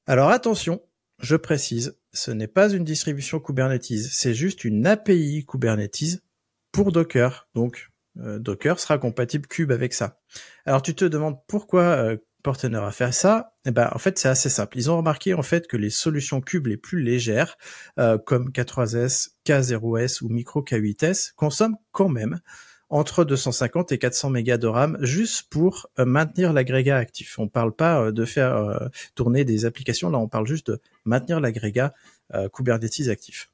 Alors attention, je précise, ce n'est pas une distribution Kubernetes, c'est juste une API Kubernetes pour Docker. Donc euh, Docker sera compatible kube avec ça. Alors tu te demandes pourquoi euh, Portener à faire ça, et eh ben en fait c'est assez simple. Ils ont remarqué en fait que les solutions cubes les plus légères, euh, comme K3S, K0S ou Micro K8S, consomment quand même entre 250 et 400 mégas de RAM juste pour euh, maintenir l'agrégat actif. On parle pas euh, de faire tourner des applications, là on parle juste de maintenir l'agrégat Kubernetes actif.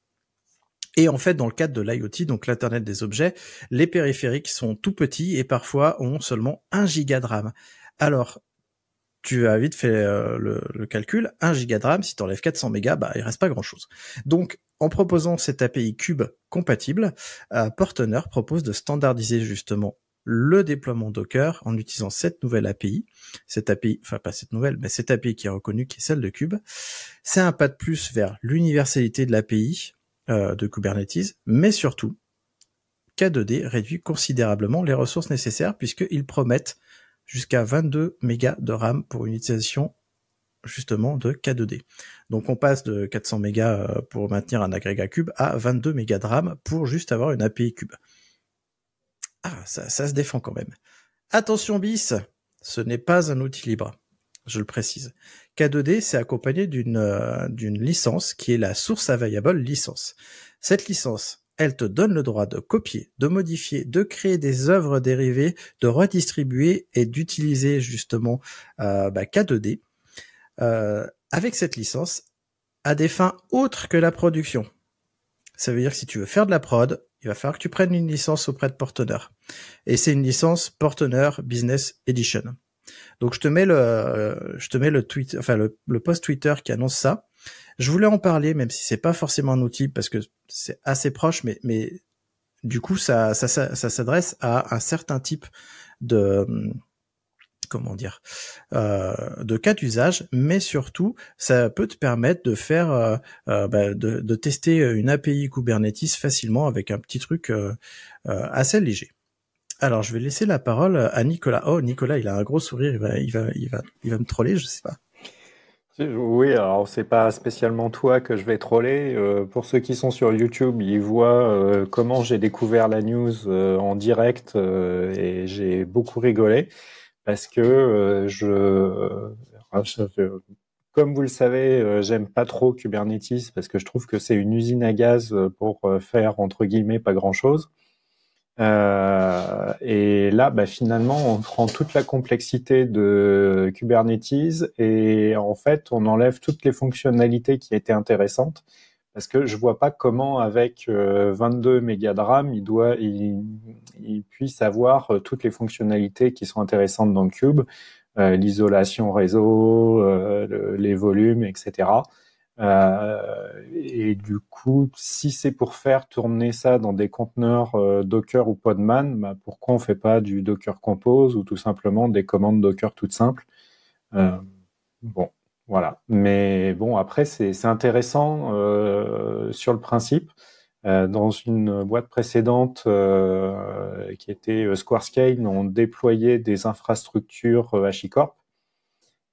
Et en fait, dans le cadre de l'IoT, donc l'Internet des objets, les périphériques sont tout petits et parfois ont seulement 1 giga de RAM. Alors, tu as vite fait euh, le, calcul, 1 giga de RAM, si tu enlèves 400 mégas, bah, il reste pas grand-chose. Donc, en proposant cette API Cube compatible, euh, propose de standardiser justement le déploiement Docker en utilisant cette nouvelle API, cette API, enfin pas cette nouvelle, mais cette API qui est reconnue, qui est celle de Cube. C'est un pas de plus vers l'universalité de l'API euh, de Kubernetes, mais surtout, K2D réduit considérablement les ressources nécessaires puisqu'ils promettent jusqu'à 22 mégas de RAM pour une utilisation justement de K2D. Donc on passe de 400 mégas euh, pour maintenir un agrégat cube à 22 mégas de RAM pour juste avoir une API cube. Ah, ça, ça se défend quand même. Attention bis, ce n'est pas un outil libre, je le précise. K2D, c'est accompagné d'une euh, d'une licence qui est la Source Available License. Cette licence, elle te donne le droit de copier, de modifier, de créer des œuvres dérivées, de redistribuer et d'utiliser justement euh, bah, K2D euh, avec cette licence à des fins autres que la production. Ça veut dire que si tu veux faire de la prod, il va falloir que tu prennes une licence auprès de Portener. Et c'est une licence Portener Business Edition. Donc je te mets le, euh, je te mets le tweet, enfin le post Twitter qui annonce ça. Je voulais en parler, même si c'est pas forcément un outil, parce que c'est assez proche, mais, mais du coup, ça, ça, s'adresse à un certain type de hum, comment dire euh, de cas d'usage, mais surtout ça peut te permettre de faire euh, euh, bah, de, tester une API Kubernetes facilement avec un petit truc assez léger. Alors je vais laisser la parole à Nicolas. Oh Nicolas, il a un gros sourire, il va, il va, il va, il va me troller, je sais pas. Oui, alors c'est pas spécialement toi que je vais troller. Euh, pour ceux qui sont sur YouTube, ils voient euh, comment j'ai découvert la news euh, en direct et j'ai beaucoup rigolé parce que je, ah, comme vous le savez, j'aime pas trop Kubernetes parce que je trouve que c'est une usine à gaz pour faire entre guillemets pas grand chose. Euh, et là, bah, finalement, on prend toute la complexité de Kubernetes et en fait, on enlève toutes les fonctionnalités qui étaient intéressantes parce que je vois pas comment avec 22 euh, mégas de RAM, il doit, il, puisse avoir euh, toutes les fonctionnalités qui sont intéressantes dans cube, l'isolation réseau, les volumes, etc. Euh, et du coup, si c'est pour faire tourner ça dans des conteneurs euh, Docker ou Podman, bah pourquoi on fait pas du Docker Compose ou tout simplement des commandes Docker toutes simples euh, Bon, voilà. Mais bon, après, c'est intéressant sur le principe. dans une boîte précédente qui était Squarescale, on déployait des infrastructures HashiCorp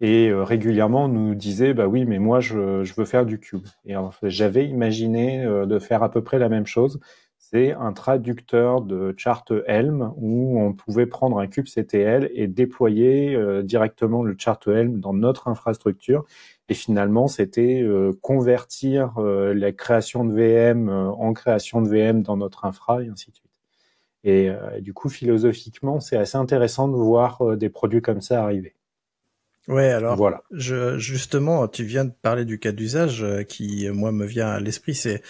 et euh, régulièrement nous disait bah oui mais moi je, je veux faire du cube et en fait, j'avais imaginé euh, de faire à peu près la même chose c'est un traducteur de chart Helm où on pouvait prendre un cube CTL et déployer euh, directement le chart Helm dans notre infrastructure et finalement c'était convertir la création de VM en création de VM dans notre infra et ainsi de suite et du coup philosophiquement c'est assez intéressant de voir des produits comme ça arriver Ouais, alors Je, justement, tu viens de parler du cas d'usage euh, qui, euh, moi, me vient à l'esprit. C'est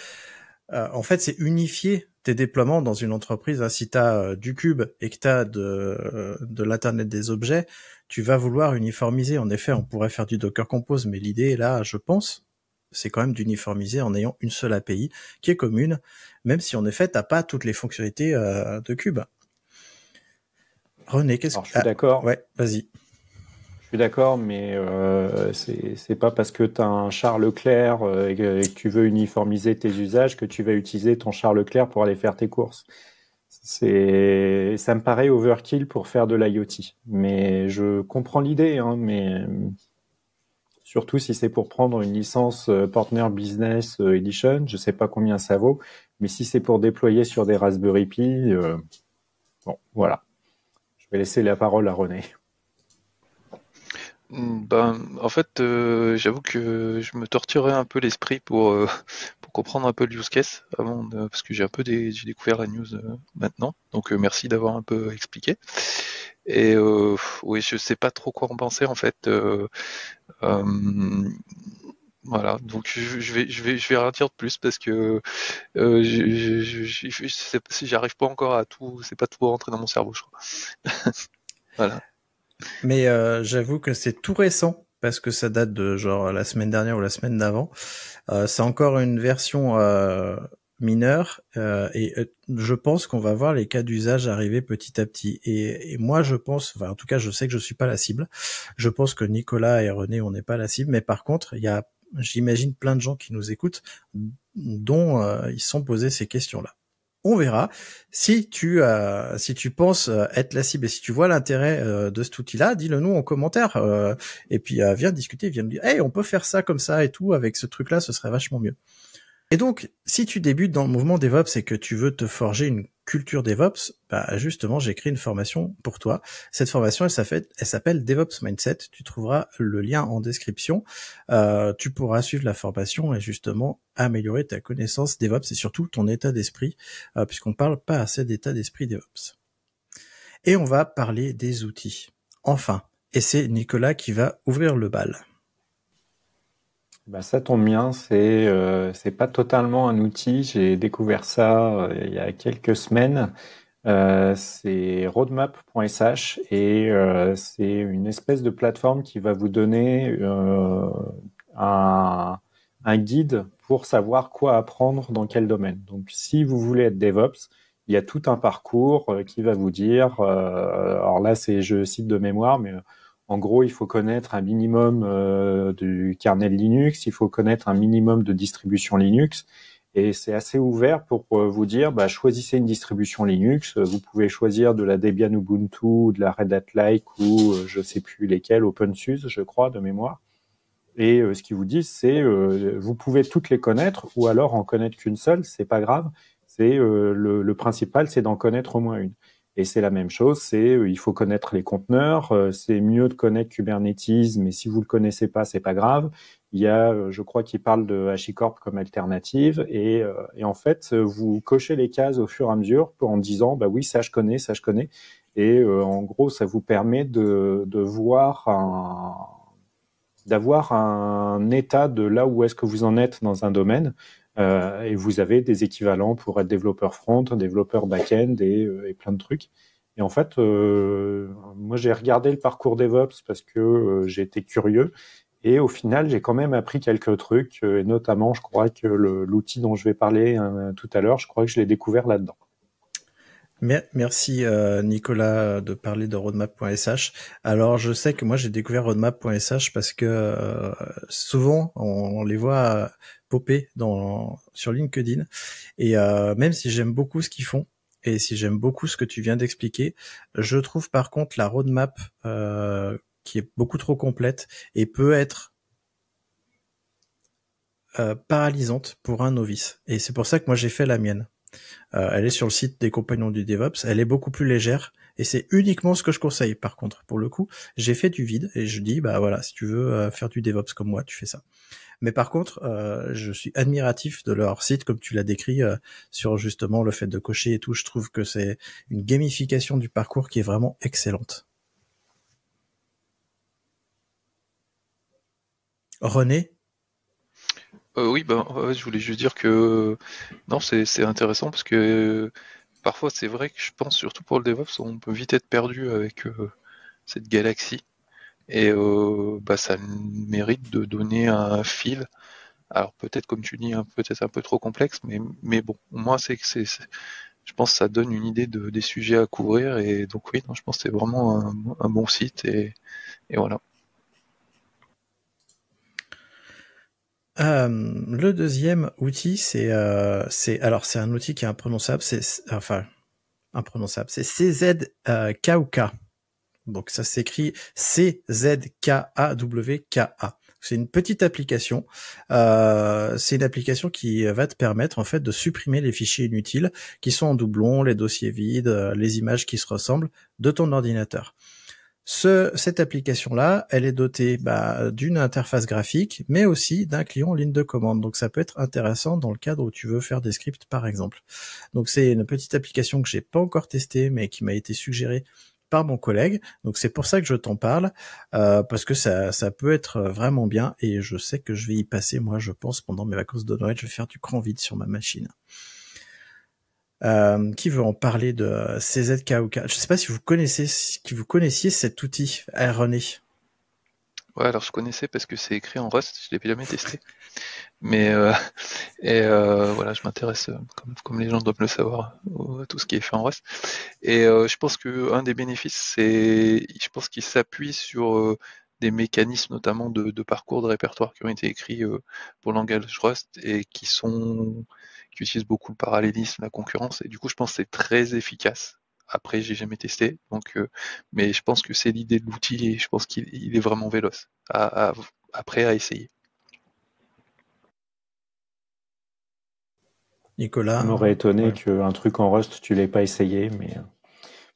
euh, en fait, c'est unifier tes déploiements dans une entreprise. Hein, si tu du cube et que tu de, l'internet des objets, tu vas vouloir uniformiser. En effet, on pourrait faire du Docker Compose, mais l'idée là, je pense, c'est quand même d'uniformiser en ayant une seule API qui est commune, même si en effet, t'as pas toutes les fonctionnalités de cube. René, qu'est-ce que tu suis ah, d'accord. Ouais, vas-y d'accord, mais euh, c'est pas parce que tu as un char Leclerc euh, et que, tu veux uniformiser tes usages que tu vas utiliser ton char Leclerc pour aller faire tes courses. C'est, ça me paraît overkill pour faire de l'IoT. Mais je comprends l'idée, hein, mais surtout si c'est pour prendre une licence euh, Partner Business euh, Edition, je sais pas combien ça vaut, mais si c'est pour déployer sur des Raspberry Pi, bon, voilà. Je vais laisser la parole à René. Mm, ben, en fait, euh, j'avoue que je me torturais un peu l'esprit pour, euh, pour comprendre un peu le use case euh, avant, parce que j'ai un peu des, j'ai découvert la news maintenant. Donc merci d'avoir un peu expliqué. Et oui, je sais pas trop quoi en penser en fait. Voilà, donc je vais, je vais, je vais rien dire de plus parce que euh, je, je, si j'arrive pas encore à tout, c'est pas tout rentré dans mon cerveau, je crois. voilà. Mais euh, j'avoue que c'est tout récent parce que ça date de genre la semaine dernière ou la semaine d'avant. Euh, c'est encore une version euh, mineure et je pense qu'on va voir les cas d'usage arriver petit à petit. Et, moi, je pense, enfin en tout cas, je sais que je suis pas la cible. Je pense que Nicolas et René, on n'est pas la cible. Mais par contre, il y a, j'imagine, plein de gens qui nous écoutent dont ils sont posés ces questions-là on verra si tu euh, si tu penses euh, être la cible et si tu vois l'intérêt euh, de cet outil-là, dis-le nous en commentaire et puis viens discuter, viens nous dire "Hey, on peut faire ça comme ça et tout avec ce truc-là, ce serait vachement mieux." Et donc, si tu débutes dans le mouvement DevOps et que tu veux te forger une culture DevOps, bah justement, j'ai créé une formation pour toi. Cette formation, elle, s'appelle DevOps Mindset. Tu trouveras le lien en description. Euh, tu pourras suivre la formation et justement améliorer ta connaissance DevOps et surtout ton état d'esprit, euh, puisqu'on parle pas assez d'état d'esprit DevOps. Et on va parler des outils. Enfin, et c'est Nicolas qui va ouvrir le bal. Bah, ça tombe bien, c'est euh, c'est pas totalement un outil. J'ai découvert ça euh, il y a quelques semaines. Euh, c'est roadmap.sh et c'est une espèce de plateforme qui va vous donner un, un, guide pour savoir quoi apprendre dans quel domaine. Donc si vous voulez être DevOps, il y a tout un parcours qui va vous dire. alors là, c'est je cite de mémoire, mais en gros, il faut connaître un minimum euh, du kernel Linux, il faut connaître un minimum de distribution Linux. Et c'est assez ouvert pour euh, vous dire, bah, choisissez une distribution Linux. Euh, vous pouvez choisir de la Debian Ubuntu, de la Red Hat Like ou je sais plus lesquelles, OpenSUSE, je crois, de mémoire. Et ce qu'ils vous disent, c'est vous pouvez toutes les connaître ou alors en connaître qu'une seule, c'est pas grave. C'est le, principal, c'est d'en connaître au moins une. Et c'est la même chose, c'est euh, il faut connaître les conteneurs, euh, c'est mieux de connaître Kubernetes, mais si vous le connaissez pas, c'est pas grave. Il y a, euh, je crois qu'il parle de HashiCorp comme alternative, et, et, en fait, vous cochez les cases au fur et à mesure en disant, bah oui, ça je connais, ça je connais, et en gros, ça vous permet de, de voir d'avoir un état de là où est-ce que vous en êtes dans un domaine euh, et vous avez des équivalents pour être développeur front, développeur back-end euh, et, plein de trucs. Et en fait, euh, moi j'ai regardé le parcours DevOps parce que euh, j'étais curieux. Et au final, j'ai quand même appris quelques trucs. Et notamment, je crois que l'outil dont je vais parler tout à l'heure, je crois que je l'ai découvert là-dedans. Merci Nicolas de parler de roadmap.sh. Alors je sais que moi j'ai découvert roadmap.sh parce que souvent on les voit dans, sur LinkedIn. Et euh, même si j'aime beaucoup ce qu'ils font, et si j'aime beaucoup ce que tu viens d'expliquer, je trouve par contre la roadmap euh, qui est beaucoup trop complète et peut être euh, paralysante pour un novice. Et c'est pour ça que moi j'ai fait la mienne. elle est sur le site des compagnons du DevOps, elle est beaucoup plus légère et c'est uniquement ce que je conseille. Par contre, pour le coup, j'ai fait du vide et je dis bah voilà, si tu veux faire du DevOps comme moi, tu fais ça. Mais par contre, euh, je suis admiratif de leur site, comme tu l'as décrit, euh, sur justement le fait de cocher et tout. Je trouve que c'est une gamification du parcours qui est vraiment excellente. René euh, Oui, ben, je voulais juste dire que non, c'est intéressant parce que parfois c'est vrai que je pense, surtout pour le DevOps, on peut vite être perdu avec cette galaxie. Et euh, bah, ça mérite de donner un fil. Alors peut-être, comme tu dis, hein, peut-être un peu trop complexe, mais, mais bon, moi, c'est que c'est, je pense que ça donne une idée des sujets à couvrir. Et donc oui, je pense que c'est vraiment un, bon site. Et, voilà. Euh, le deuxième outil, euh, c'est alors c'est un outil qui est imprononçable, c'est enfin imprononçable, c'est CZKUK. Donc ça s'écrit C-Z-K-A-W-K-A. C'est une petite application. Euh, c'est une application qui va te permettre en fait de supprimer les fichiers inutiles qui sont en doublon, les dossiers vides, euh, les images qui se ressemblent de ton ordinateur. Ce, cette application-là, elle est dotée bah, d'une interface graphique, mais aussi d'un client en ligne de commande. Donc ça peut être intéressant dans le cadre où tu veux faire des scripts, par exemple. Donc c'est une petite application que j'ai pas encore testée, mais qui m'a été suggérée mon collègue. Donc c'est pour ça que je t'en parle, euh, parce que ça, ça peut être vraiment bien, et je sais que je vais y passer, moi je pense, pendant mes vacances de Noël, je vais faire du cran vide sur ma machine. Euh, qui veut en parler de CZKOK Je sais pas si vous connaissez, si vous connaissiez cet outil, René. Ouais, alors je connaissais parce que c'est écrit en Rust, je l'ai jamais testé. Mais euh, et euh, voilà, je m'intéresse, euh, comme, les gens doivent le savoir, à tout ce qui est fait en Rust. Et je pense que un des bénéfices, c'est, je pense qu'il s'appuie sur des mécanismes, notamment de, parcours de répertoire qui ont été écrits pour le langage Rust et qui sont, qui utilisent beaucoup le parallélisme, la concurrence. Et du coup, je pense que c'est très efficace. Après, j'ai jamais testé, donc, mais je pense que c'est l'idée de l'outil et je pense qu'il est vraiment véloce. après, à essayer. Nicolas. Ça m'aurait étonné qu'un truc en Rust, tu l'aies pas essayé, mais euh,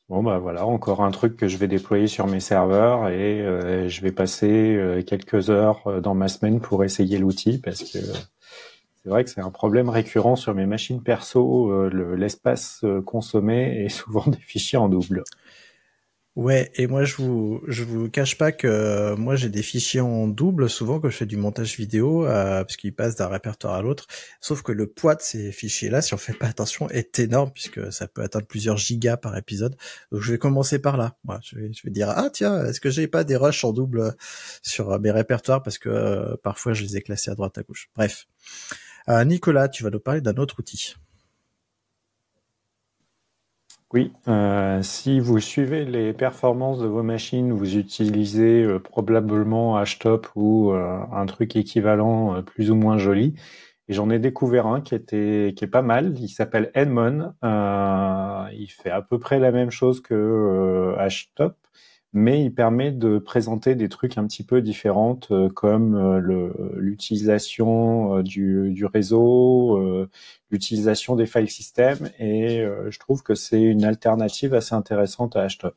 bon, bah voilà, encore un truc que je vais déployer sur mes serveurs et euh, je vais passer euh, quelques heures dans ma semaine pour essayer l'outil parce que c'est vrai que c'est un problème récurrent sur mes machines perso. l'espace consommé est souvent des fichiers en double. Ouais, et moi je vous je vous cache pas que euh, moi j'ai des fichiers en double souvent quand je fais du montage vidéo euh, parce qu'ils passent d'un répertoire à l'autre. Sauf que le poids de ces fichiers là, si on fait pas attention, est énorme puisque ça peut atteindre plusieurs gigas par épisode. Donc je vais commencer par là. Moi, je vais dire ah tiens est-ce que j'ai pas des rushs en double euh, sur euh, mes répertoires parce que parfois je les ai classés à droite à gauche. Bref, Nicolas, tu vas nous parler d'un autre outil. Oui, euh, si vous suivez les performances de vos machines, vous utilisez euh, probablement HTOP ou euh, un truc équivalent plus ou moins joli. Et j'en ai découvert un qui était qui est pas mal. Il s'appelle Edmon. il fait à peu près la même chose que HTOP, mais il permet de présenter des trucs un petit peu différents, euh, comme euh, l'utilisation euh, du, réseau, l'utilisation des file systems et je trouve que c'est une alternative assez intéressante à Htop.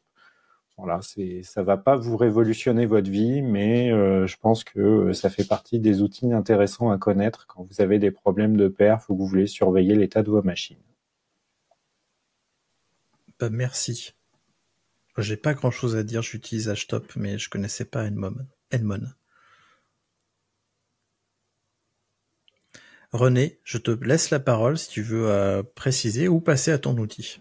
Voilà, c'est ça va pas vous révolutionner votre vie, mais je pense que ça fait partie des outils intéressants à connaître quand vous avez des problèmes de perf ou que vous voulez surveiller l'état de vos machines. Bah, merci. J'ai pas grand chose à dire, j'utilise HTOP, mais je connaissais pas Edmon. René, je te laisse la parole si tu veux euh, préciser ou passer à ton outil.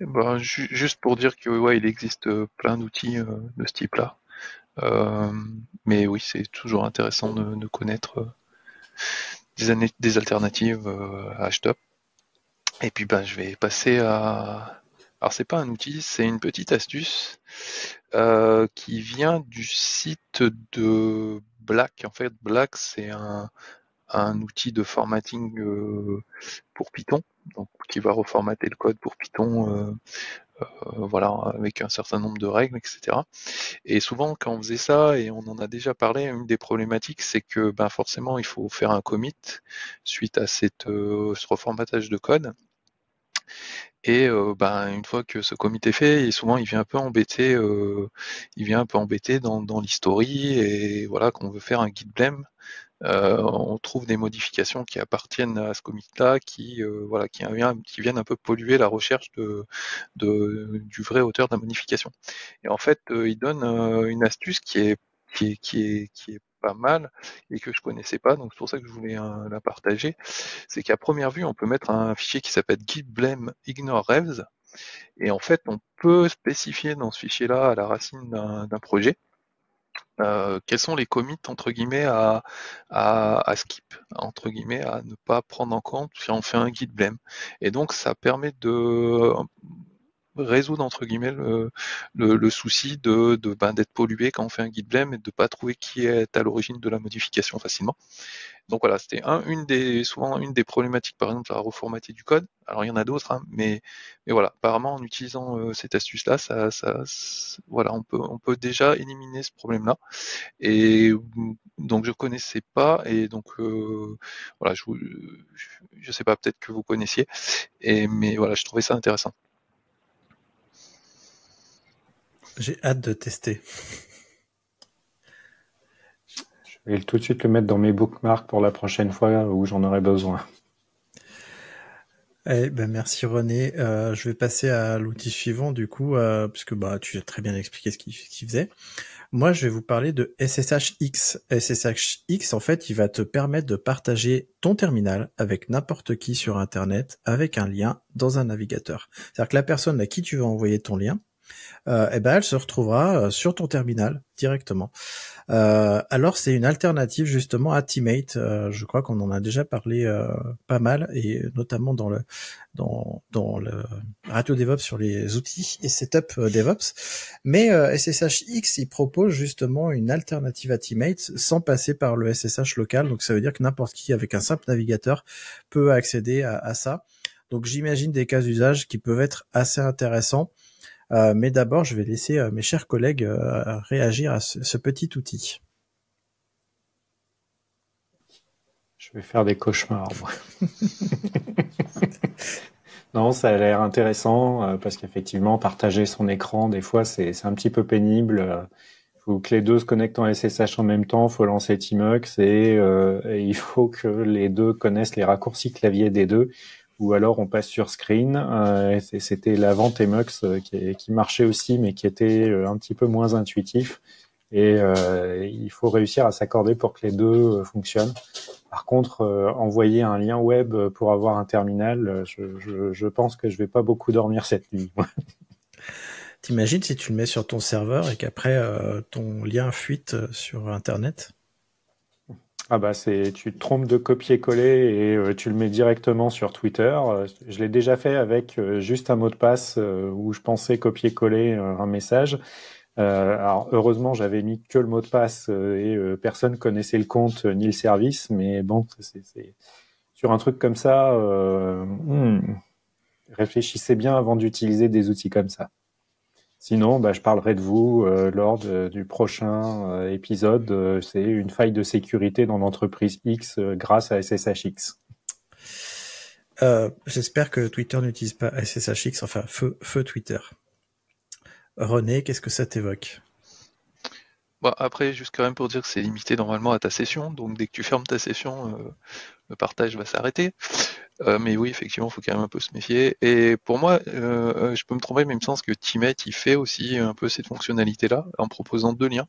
Eh ben, juste pour dire que ouais, il existe euh, plein d'outils euh, de ce type-là. mais oui, c'est toujours intéressant de, connaître des, années, des alternatives à HTOP. Et puis ben, je vais passer à, alors c'est pas un outil, c'est une petite astuce euh, qui vient du site de Black. En fait, Black c'est un, outil de formatting euh, pour Python, donc qui va reformater le code pour Python. Euh, voilà, avec un certain nombre de règles, etc. Et souvent, quand on faisait ça, et on en a déjà parlé, une des problématiques, c'est que ben, forcément, il faut faire un commit suite à cette, ce reformatage de code. Et euh, ben, une fois que ce comité fait, souvent il vient un peu embêter, euh, il vient peu embêter dans, dans l'history et voilà qu'on veut faire un guide blême. Euh, on trouve des modifications qui appartiennent à ce comité-là, qui voilà, qui, qui, viennent un peu polluer la recherche de, du vrai auteur de la modification. Et en fait, il donne une astuce qui est qui qui qui est pas mal et que je connaissais pas, donc c'est pour ça que je voulais euh, la partager, c'est qu'à première vue, on peut mettre un fichier qui s'appelle git blame ignore revs, et en fait, on peut spécifier dans ce fichier-là, à la racine d'un projet, euh, quels sont les commits entre guillemets à, à, skip, entre guillemets à ne pas prendre en compte si on fait un git blame. Et donc ça permet de résoudre entre guillemets le, souci de, ben, d'être pollué quand on fait un guide blême et de pas trouver qui est à l'origine de la modification facilement. Donc voilà, c'était un, une des souvent une des problématiques, par exemple à reformater du code. Alors il y en a d'autres, hein, mais mais voilà, apparemment en utilisant euh, cette astuce-là, ça, voilà, on peut on peut déjà éliminer ce problème-là. Et donc je connaissais pas, et donc euh, voilà, je, je, je sais pas, peut-être que vous connaissiez, et mais voilà, je trouvais ça intéressant. J'ai hâte de tester. Je vais tout de suite le mettre dans mes bookmarks pour la prochaine fois où j'en aurai besoin. Eh ben merci René. Euh, je vais passer à l'outil suivant du coup, euh, puisque bah, tu as très bien expliqué ce qu'il faisait. Moi, je vais vous parler de SSHX. SSHX, en fait, il va te permettre de partager ton terminal avec n'importe qui sur Internet avec un lien dans un navigateur. C'est-à-dire que la personne à qui tu vas envoyer ton lien, euh, eh ben elle se retrouvera euh, sur ton terminal directement. Euh, alors c'est une alternative justement à Teammate. je crois qu'on en a déjà parlé pas mal et notamment dans le dans dans le Radio DevOps sur les outils et setup DevOps. Mais SSHX il propose justement une alternative à Teammate sans passer par le SSH local. Donc ça veut dire que n'importe qui avec un simple navigateur peut accéder à, à ça. Donc j'imagine des cas d'usage qui peuvent être assez intéressants. Euh, mais d'abord, je vais laisser euh, mes chers collègues euh, réagir à ce, petit outil. Je vais faire des cauchemars. non, ça a l'air intéressant parce qu'effectivement, partager son écran, des fois, c'est un petit peu pénible. Il faut que les deux se connectent en SSH en même temps, il faut lancer Timux et, et, il faut que les deux connaissent les raccourcis clavier des deux ou alors on passe sur screen. Euh, C'était la vente Emux euh, qui, marchait aussi, mais qui était euh, un petit peu moins intuitif. Et euh, il faut réussir à s'accorder pour que les deux fonctionnent. Par contre, envoyer un lien web pour avoir un terminal, je, pense que je vais pas beaucoup dormir cette nuit. T'imagines si tu le mets sur ton serveur et qu'après ton lien fuite sur Internet ah bah c'est, tu te trompes de copier-coller et euh, tu le mets directement sur Twitter. Euh, je l'ai déjà fait avec euh, juste un mot de passe où je pensais copier-coller un message. alors heureusement j'avais mis que le mot de passe et personne connaissait le compte ni le service, mais bon c'est, sur un truc comme ça, hmm, réfléchissez bien avant d'utiliser des outils comme ça. Sinon, bah, je parlerai de vous euh, lors du prochain euh, épisode. Euh, c'est une faille de sécurité dans l'entreprise X grâce à SSHX. J'espère que Twitter n'utilise pas SSHX, enfin feu, feu Twitter. René, qu'est-ce que ça t'évoque Bon bah, après, juste quand même pour dire que c'est limité normalement à ta session, donc dès que tu fermes ta session, euh, le partage va s'arrêter. Euh, mais oui, effectivement, il faut quand même un peu se méfier. Et pour moi, euh, je peux me tromper, mais il me semble que Teammate, il fait aussi un peu cette fonctionnalité-là en proposant deux liens.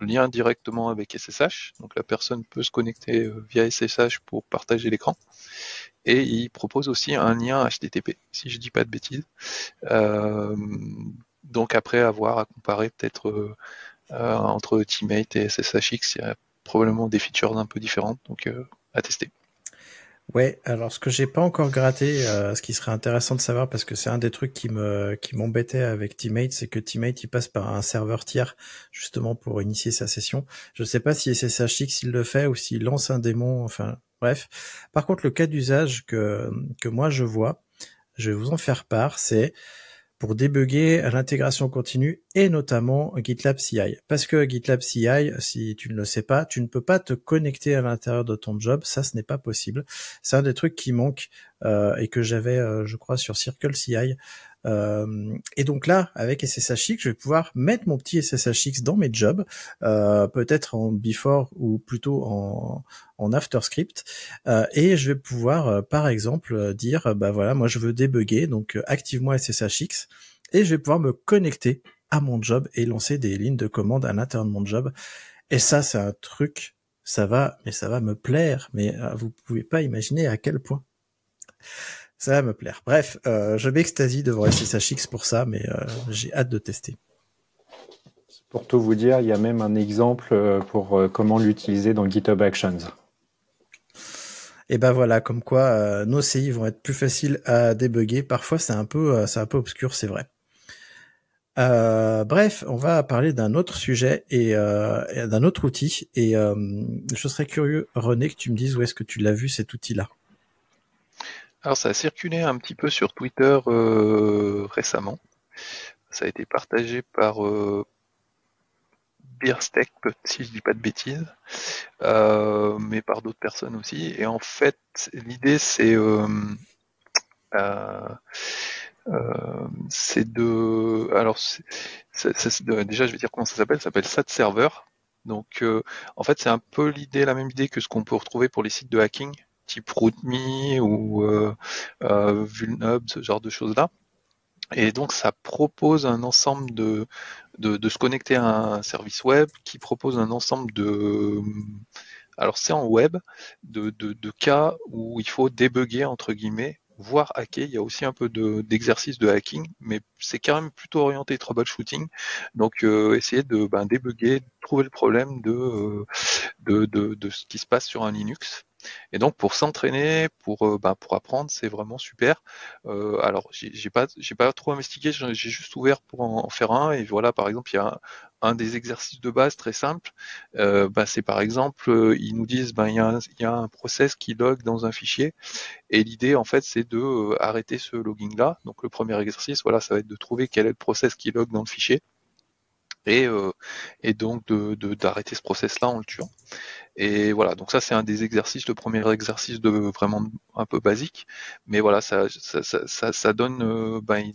Le lien directement avec SSH, donc la personne peut se connecter via SSH pour partager l'écran. Et il propose aussi un lien HTTP, si je ne dis pas de bêtises. donc après, avoir à, à comparer peut-être euh, entre Teammate et SSHX, il y a probablement des features un peu différentes, donc euh, à tester. Ouais, alors ce que j'ai pas encore gratté, euh, ce qui serait intéressant de savoir parce que c'est un des trucs qui me qui m'embêtait avec Teammate, c'est que Teammate il passe par un serveur tiers justement pour initier sa session. Je sais pas si SSHX il le fait ou s'il lance un démon, enfin bref. Par contre, le cas d'usage que que moi je vois, je vais vous en faire part, c'est pour débugger l'intégration continue et notamment GitLab CI. Parce que GitLab CI, si tu ne le sais pas, tu ne peux pas te connecter à l'intérieur de ton job, ça ce n'est pas possible. C'est un des trucs qui manque euh, et que j'avais, euh, je crois, sur Circle CI. Euh, et donc là, avec SSHX, je vais pouvoir mettre mon petit SSHX dans mes jobs, euh, peut-être en before ou plutôt en, en after script, euh, et je vais pouvoir, euh, par exemple, euh, dire, bah voilà, moi je veux débugger, donc active-moi SSHX, et je vais pouvoir me connecter à mon job et lancer des lignes de commande à l'intérieur de mon job. Et ça, c'est un truc, ça va, mais ça va me plaire, mais vous pouvez pas imaginer à quel point. Ça va me plaire. Bref, euh, je m'extasie devant SSHX pour ça, mais euh, j'ai hâte de tester. Pour tout vous dire, il y a même un exemple euh, pour comment l'utiliser dans GitHub Actions. Et ben voilà, comme quoi nos CI vont être plus faciles à débugger. Parfois, c'est un peu, c'est un peu obscur, c'est vrai. bref, on va parler d'un autre sujet et, d'un autre outil. Et je serais curieux, René, que tu me dises où est-ce que tu l'as vu cet outil-là. Alors ça a circulé un petit peu sur Twitter euh, récemment. Ça a été partagé par euh, si je dis pas de bêtises, euh, mais par d'autres personnes aussi. Et en fait, l'idée c'est euh, c'est de alors déjà je vais dire comment ça s'appelle ça s'appelle SAT Server. donc en fait c'est un peu l'idée la même idée que ce qu'on peut retrouver pour les sites de hacking type RootMe ou euh, euh, Vulnub, ce genre de choses-là. Et donc, ça propose un ensemble de, de, se connecter à un service web qui propose un ensemble de. Alors, c'est en web, de, cas où il faut débugger, entre guillemets, voire hacker. Il y a aussi un peu d'exercice de, hacking, mais c'est quand même plutôt orienté troubleshooting. Donc, euh, essayer de ben, débugger, trouver le problème de, de, ce qui se passe sur un Linux. Et donc pour s'entraîner, pour euh, bah, pour apprendre, c'est vraiment super. Euh, alors j'ai pas j'ai pas trop investigué, j'ai juste ouvert pour en, faire un. Et voilà, par exemple, il y a un, des exercices de base très simple. Euh, bah, c'est par exemple, euh, ils nous disent, bah, il y a un, process qui log dans un fichier. Et l'idée en fait, c'est de arrêter ce logging là. Donc le premier exercice, voilà, ça va être de trouver quel est le process qui log dans le fichier et, euh, et donc d'arrêter de, d'arrêter ce process-là en le tuant. Et voilà, donc ça c'est un des exercices, le premier exercice de vraiment un peu basique, mais voilà, ça, ça, ça, donne euh, ben,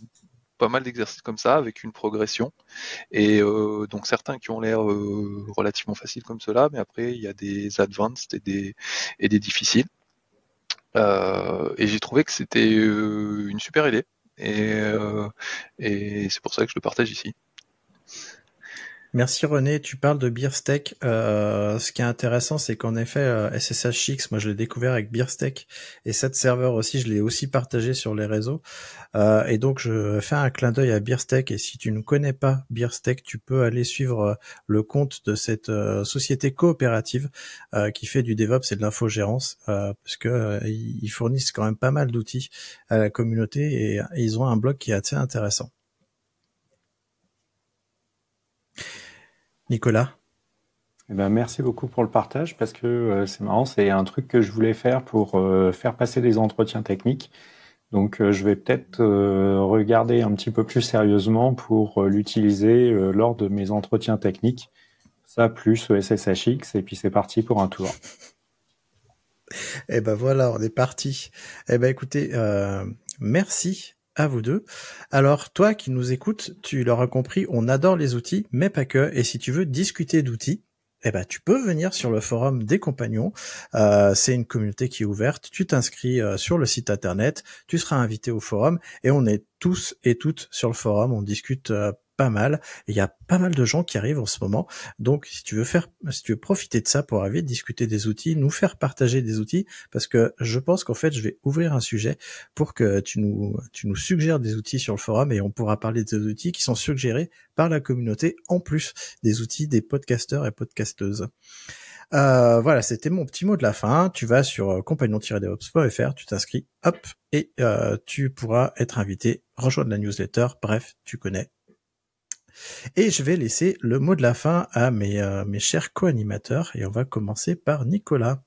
pas mal d'exercices comme ça avec une progression. Et euh, donc certains qui ont l'air relativement faciles comme cela, mais après il y a des advanced et des, et des difficiles. et j'ai trouvé que c'était une super idée. Et, et c'est pour ça que je le partage ici. Merci René, tu parles de Beersteak. Euh, ce qui est intéressant, c'est qu'en effet, euh, SSHX, moi je l'ai découvert avec Beersteak et cette serveur aussi, je l'ai aussi partagé sur les réseaux. Euh, et donc je fais un clin d'œil à Beersteak et si tu ne connais pas Beersteak, tu peux aller suivre le compte de cette société coopérative qui fait du DevOps et de l'infogérance parce que ils fournissent quand même pas mal d'outils à la communauté et, et ils ont un blog qui est assez intéressant. Nicolas eh ben, merci beaucoup pour le partage parce que euh, c'est marrant, c'est un truc que je voulais faire pour euh, faire passer des entretiens techniques. Donc euh, je vais peut-être regarder un petit peu plus sérieusement pour l'utiliser lors de mes entretiens techniques. Ça plus SSHX et puis c'est parti pour un tour. Eh ben voilà, on est parti. Eh ben écoutez, merci à vous deux. Alors, toi qui nous écoutes, tu l'auras compris, on adore les outils, mais pas que. Et si tu veux discuter d'outils, eh ben, tu peux venir sur le forum des compagnons. Euh, c'est une communauté qui est ouverte. Tu t'inscris euh, sur le site internet, tu seras invité au forum et on est tous et toutes sur le forum. On discute euh, pas mal. Il y a pas mal de gens qui arrivent en ce moment. Donc, si tu veux faire, si tu veux profiter de ça pour arriver, discuter des outils, nous faire partager des outils, parce que je pense qu'en fait, je vais ouvrir un sujet pour que tu nous, tu nous suggères des outils sur le forum et on pourra parler des outils qui sont suggérés par la communauté en plus des outils des podcasteurs et podcasteuses. Euh, voilà, c'était mon petit mot de la fin. Tu vas sur euh, compagnon-devops.fr, tu t'inscris, hop, et euh, tu pourras être invité, rejoindre la newsletter. Bref, tu connais et je vais laisser le mot de la fin à euh, mes, chers co-animateurs. Et on va commencer par Nicolas.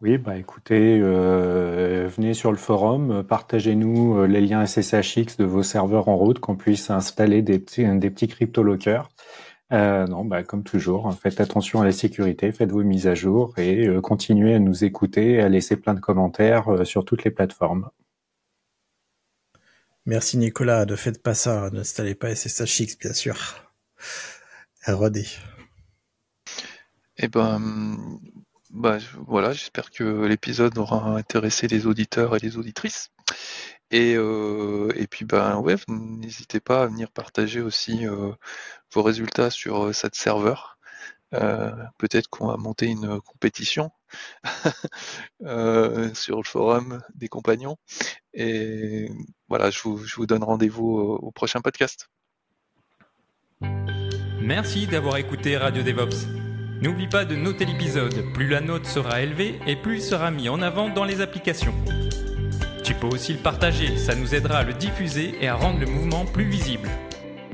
Oui, bah écoutez, euh, venez sur le forum, partagez-nous euh, les liens SSHX de vos serveurs en route, qu'on puisse installer des petits, crypto-lockers. non, bah, comme toujours, hein, faites attention à la sécurité, faites vos mises à jour et continuez à nous écouter, à laisser plein de commentaires sur toutes les plateformes. Merci Nicolas, ne faites pas ça, n'installez pas SSHX bien sûr. Rodé. E eh ben, bah, voilà, j'espère que l'épisode aura intéressé les auditeurs et les auditrices. Et, euh, et puis ben ouais, n'hésitez pas à venir partager aussi euh, vos résultats sur euh, cette serveur euh, peut-être qu'on va monter une compétition euh, sur le forum des compagnons. Et voilà, je vous, donne rendez-vous au prochain podcast. Merci d'avoir écouté Radio DevOps. N'oublie pas de noter l'épisode, plus la note sera élevée et plus il sera mis en avant dans les applications. Tu peux aussi le partager, ça nous aidera à le diffuser et à rendre le mouvement plus visible.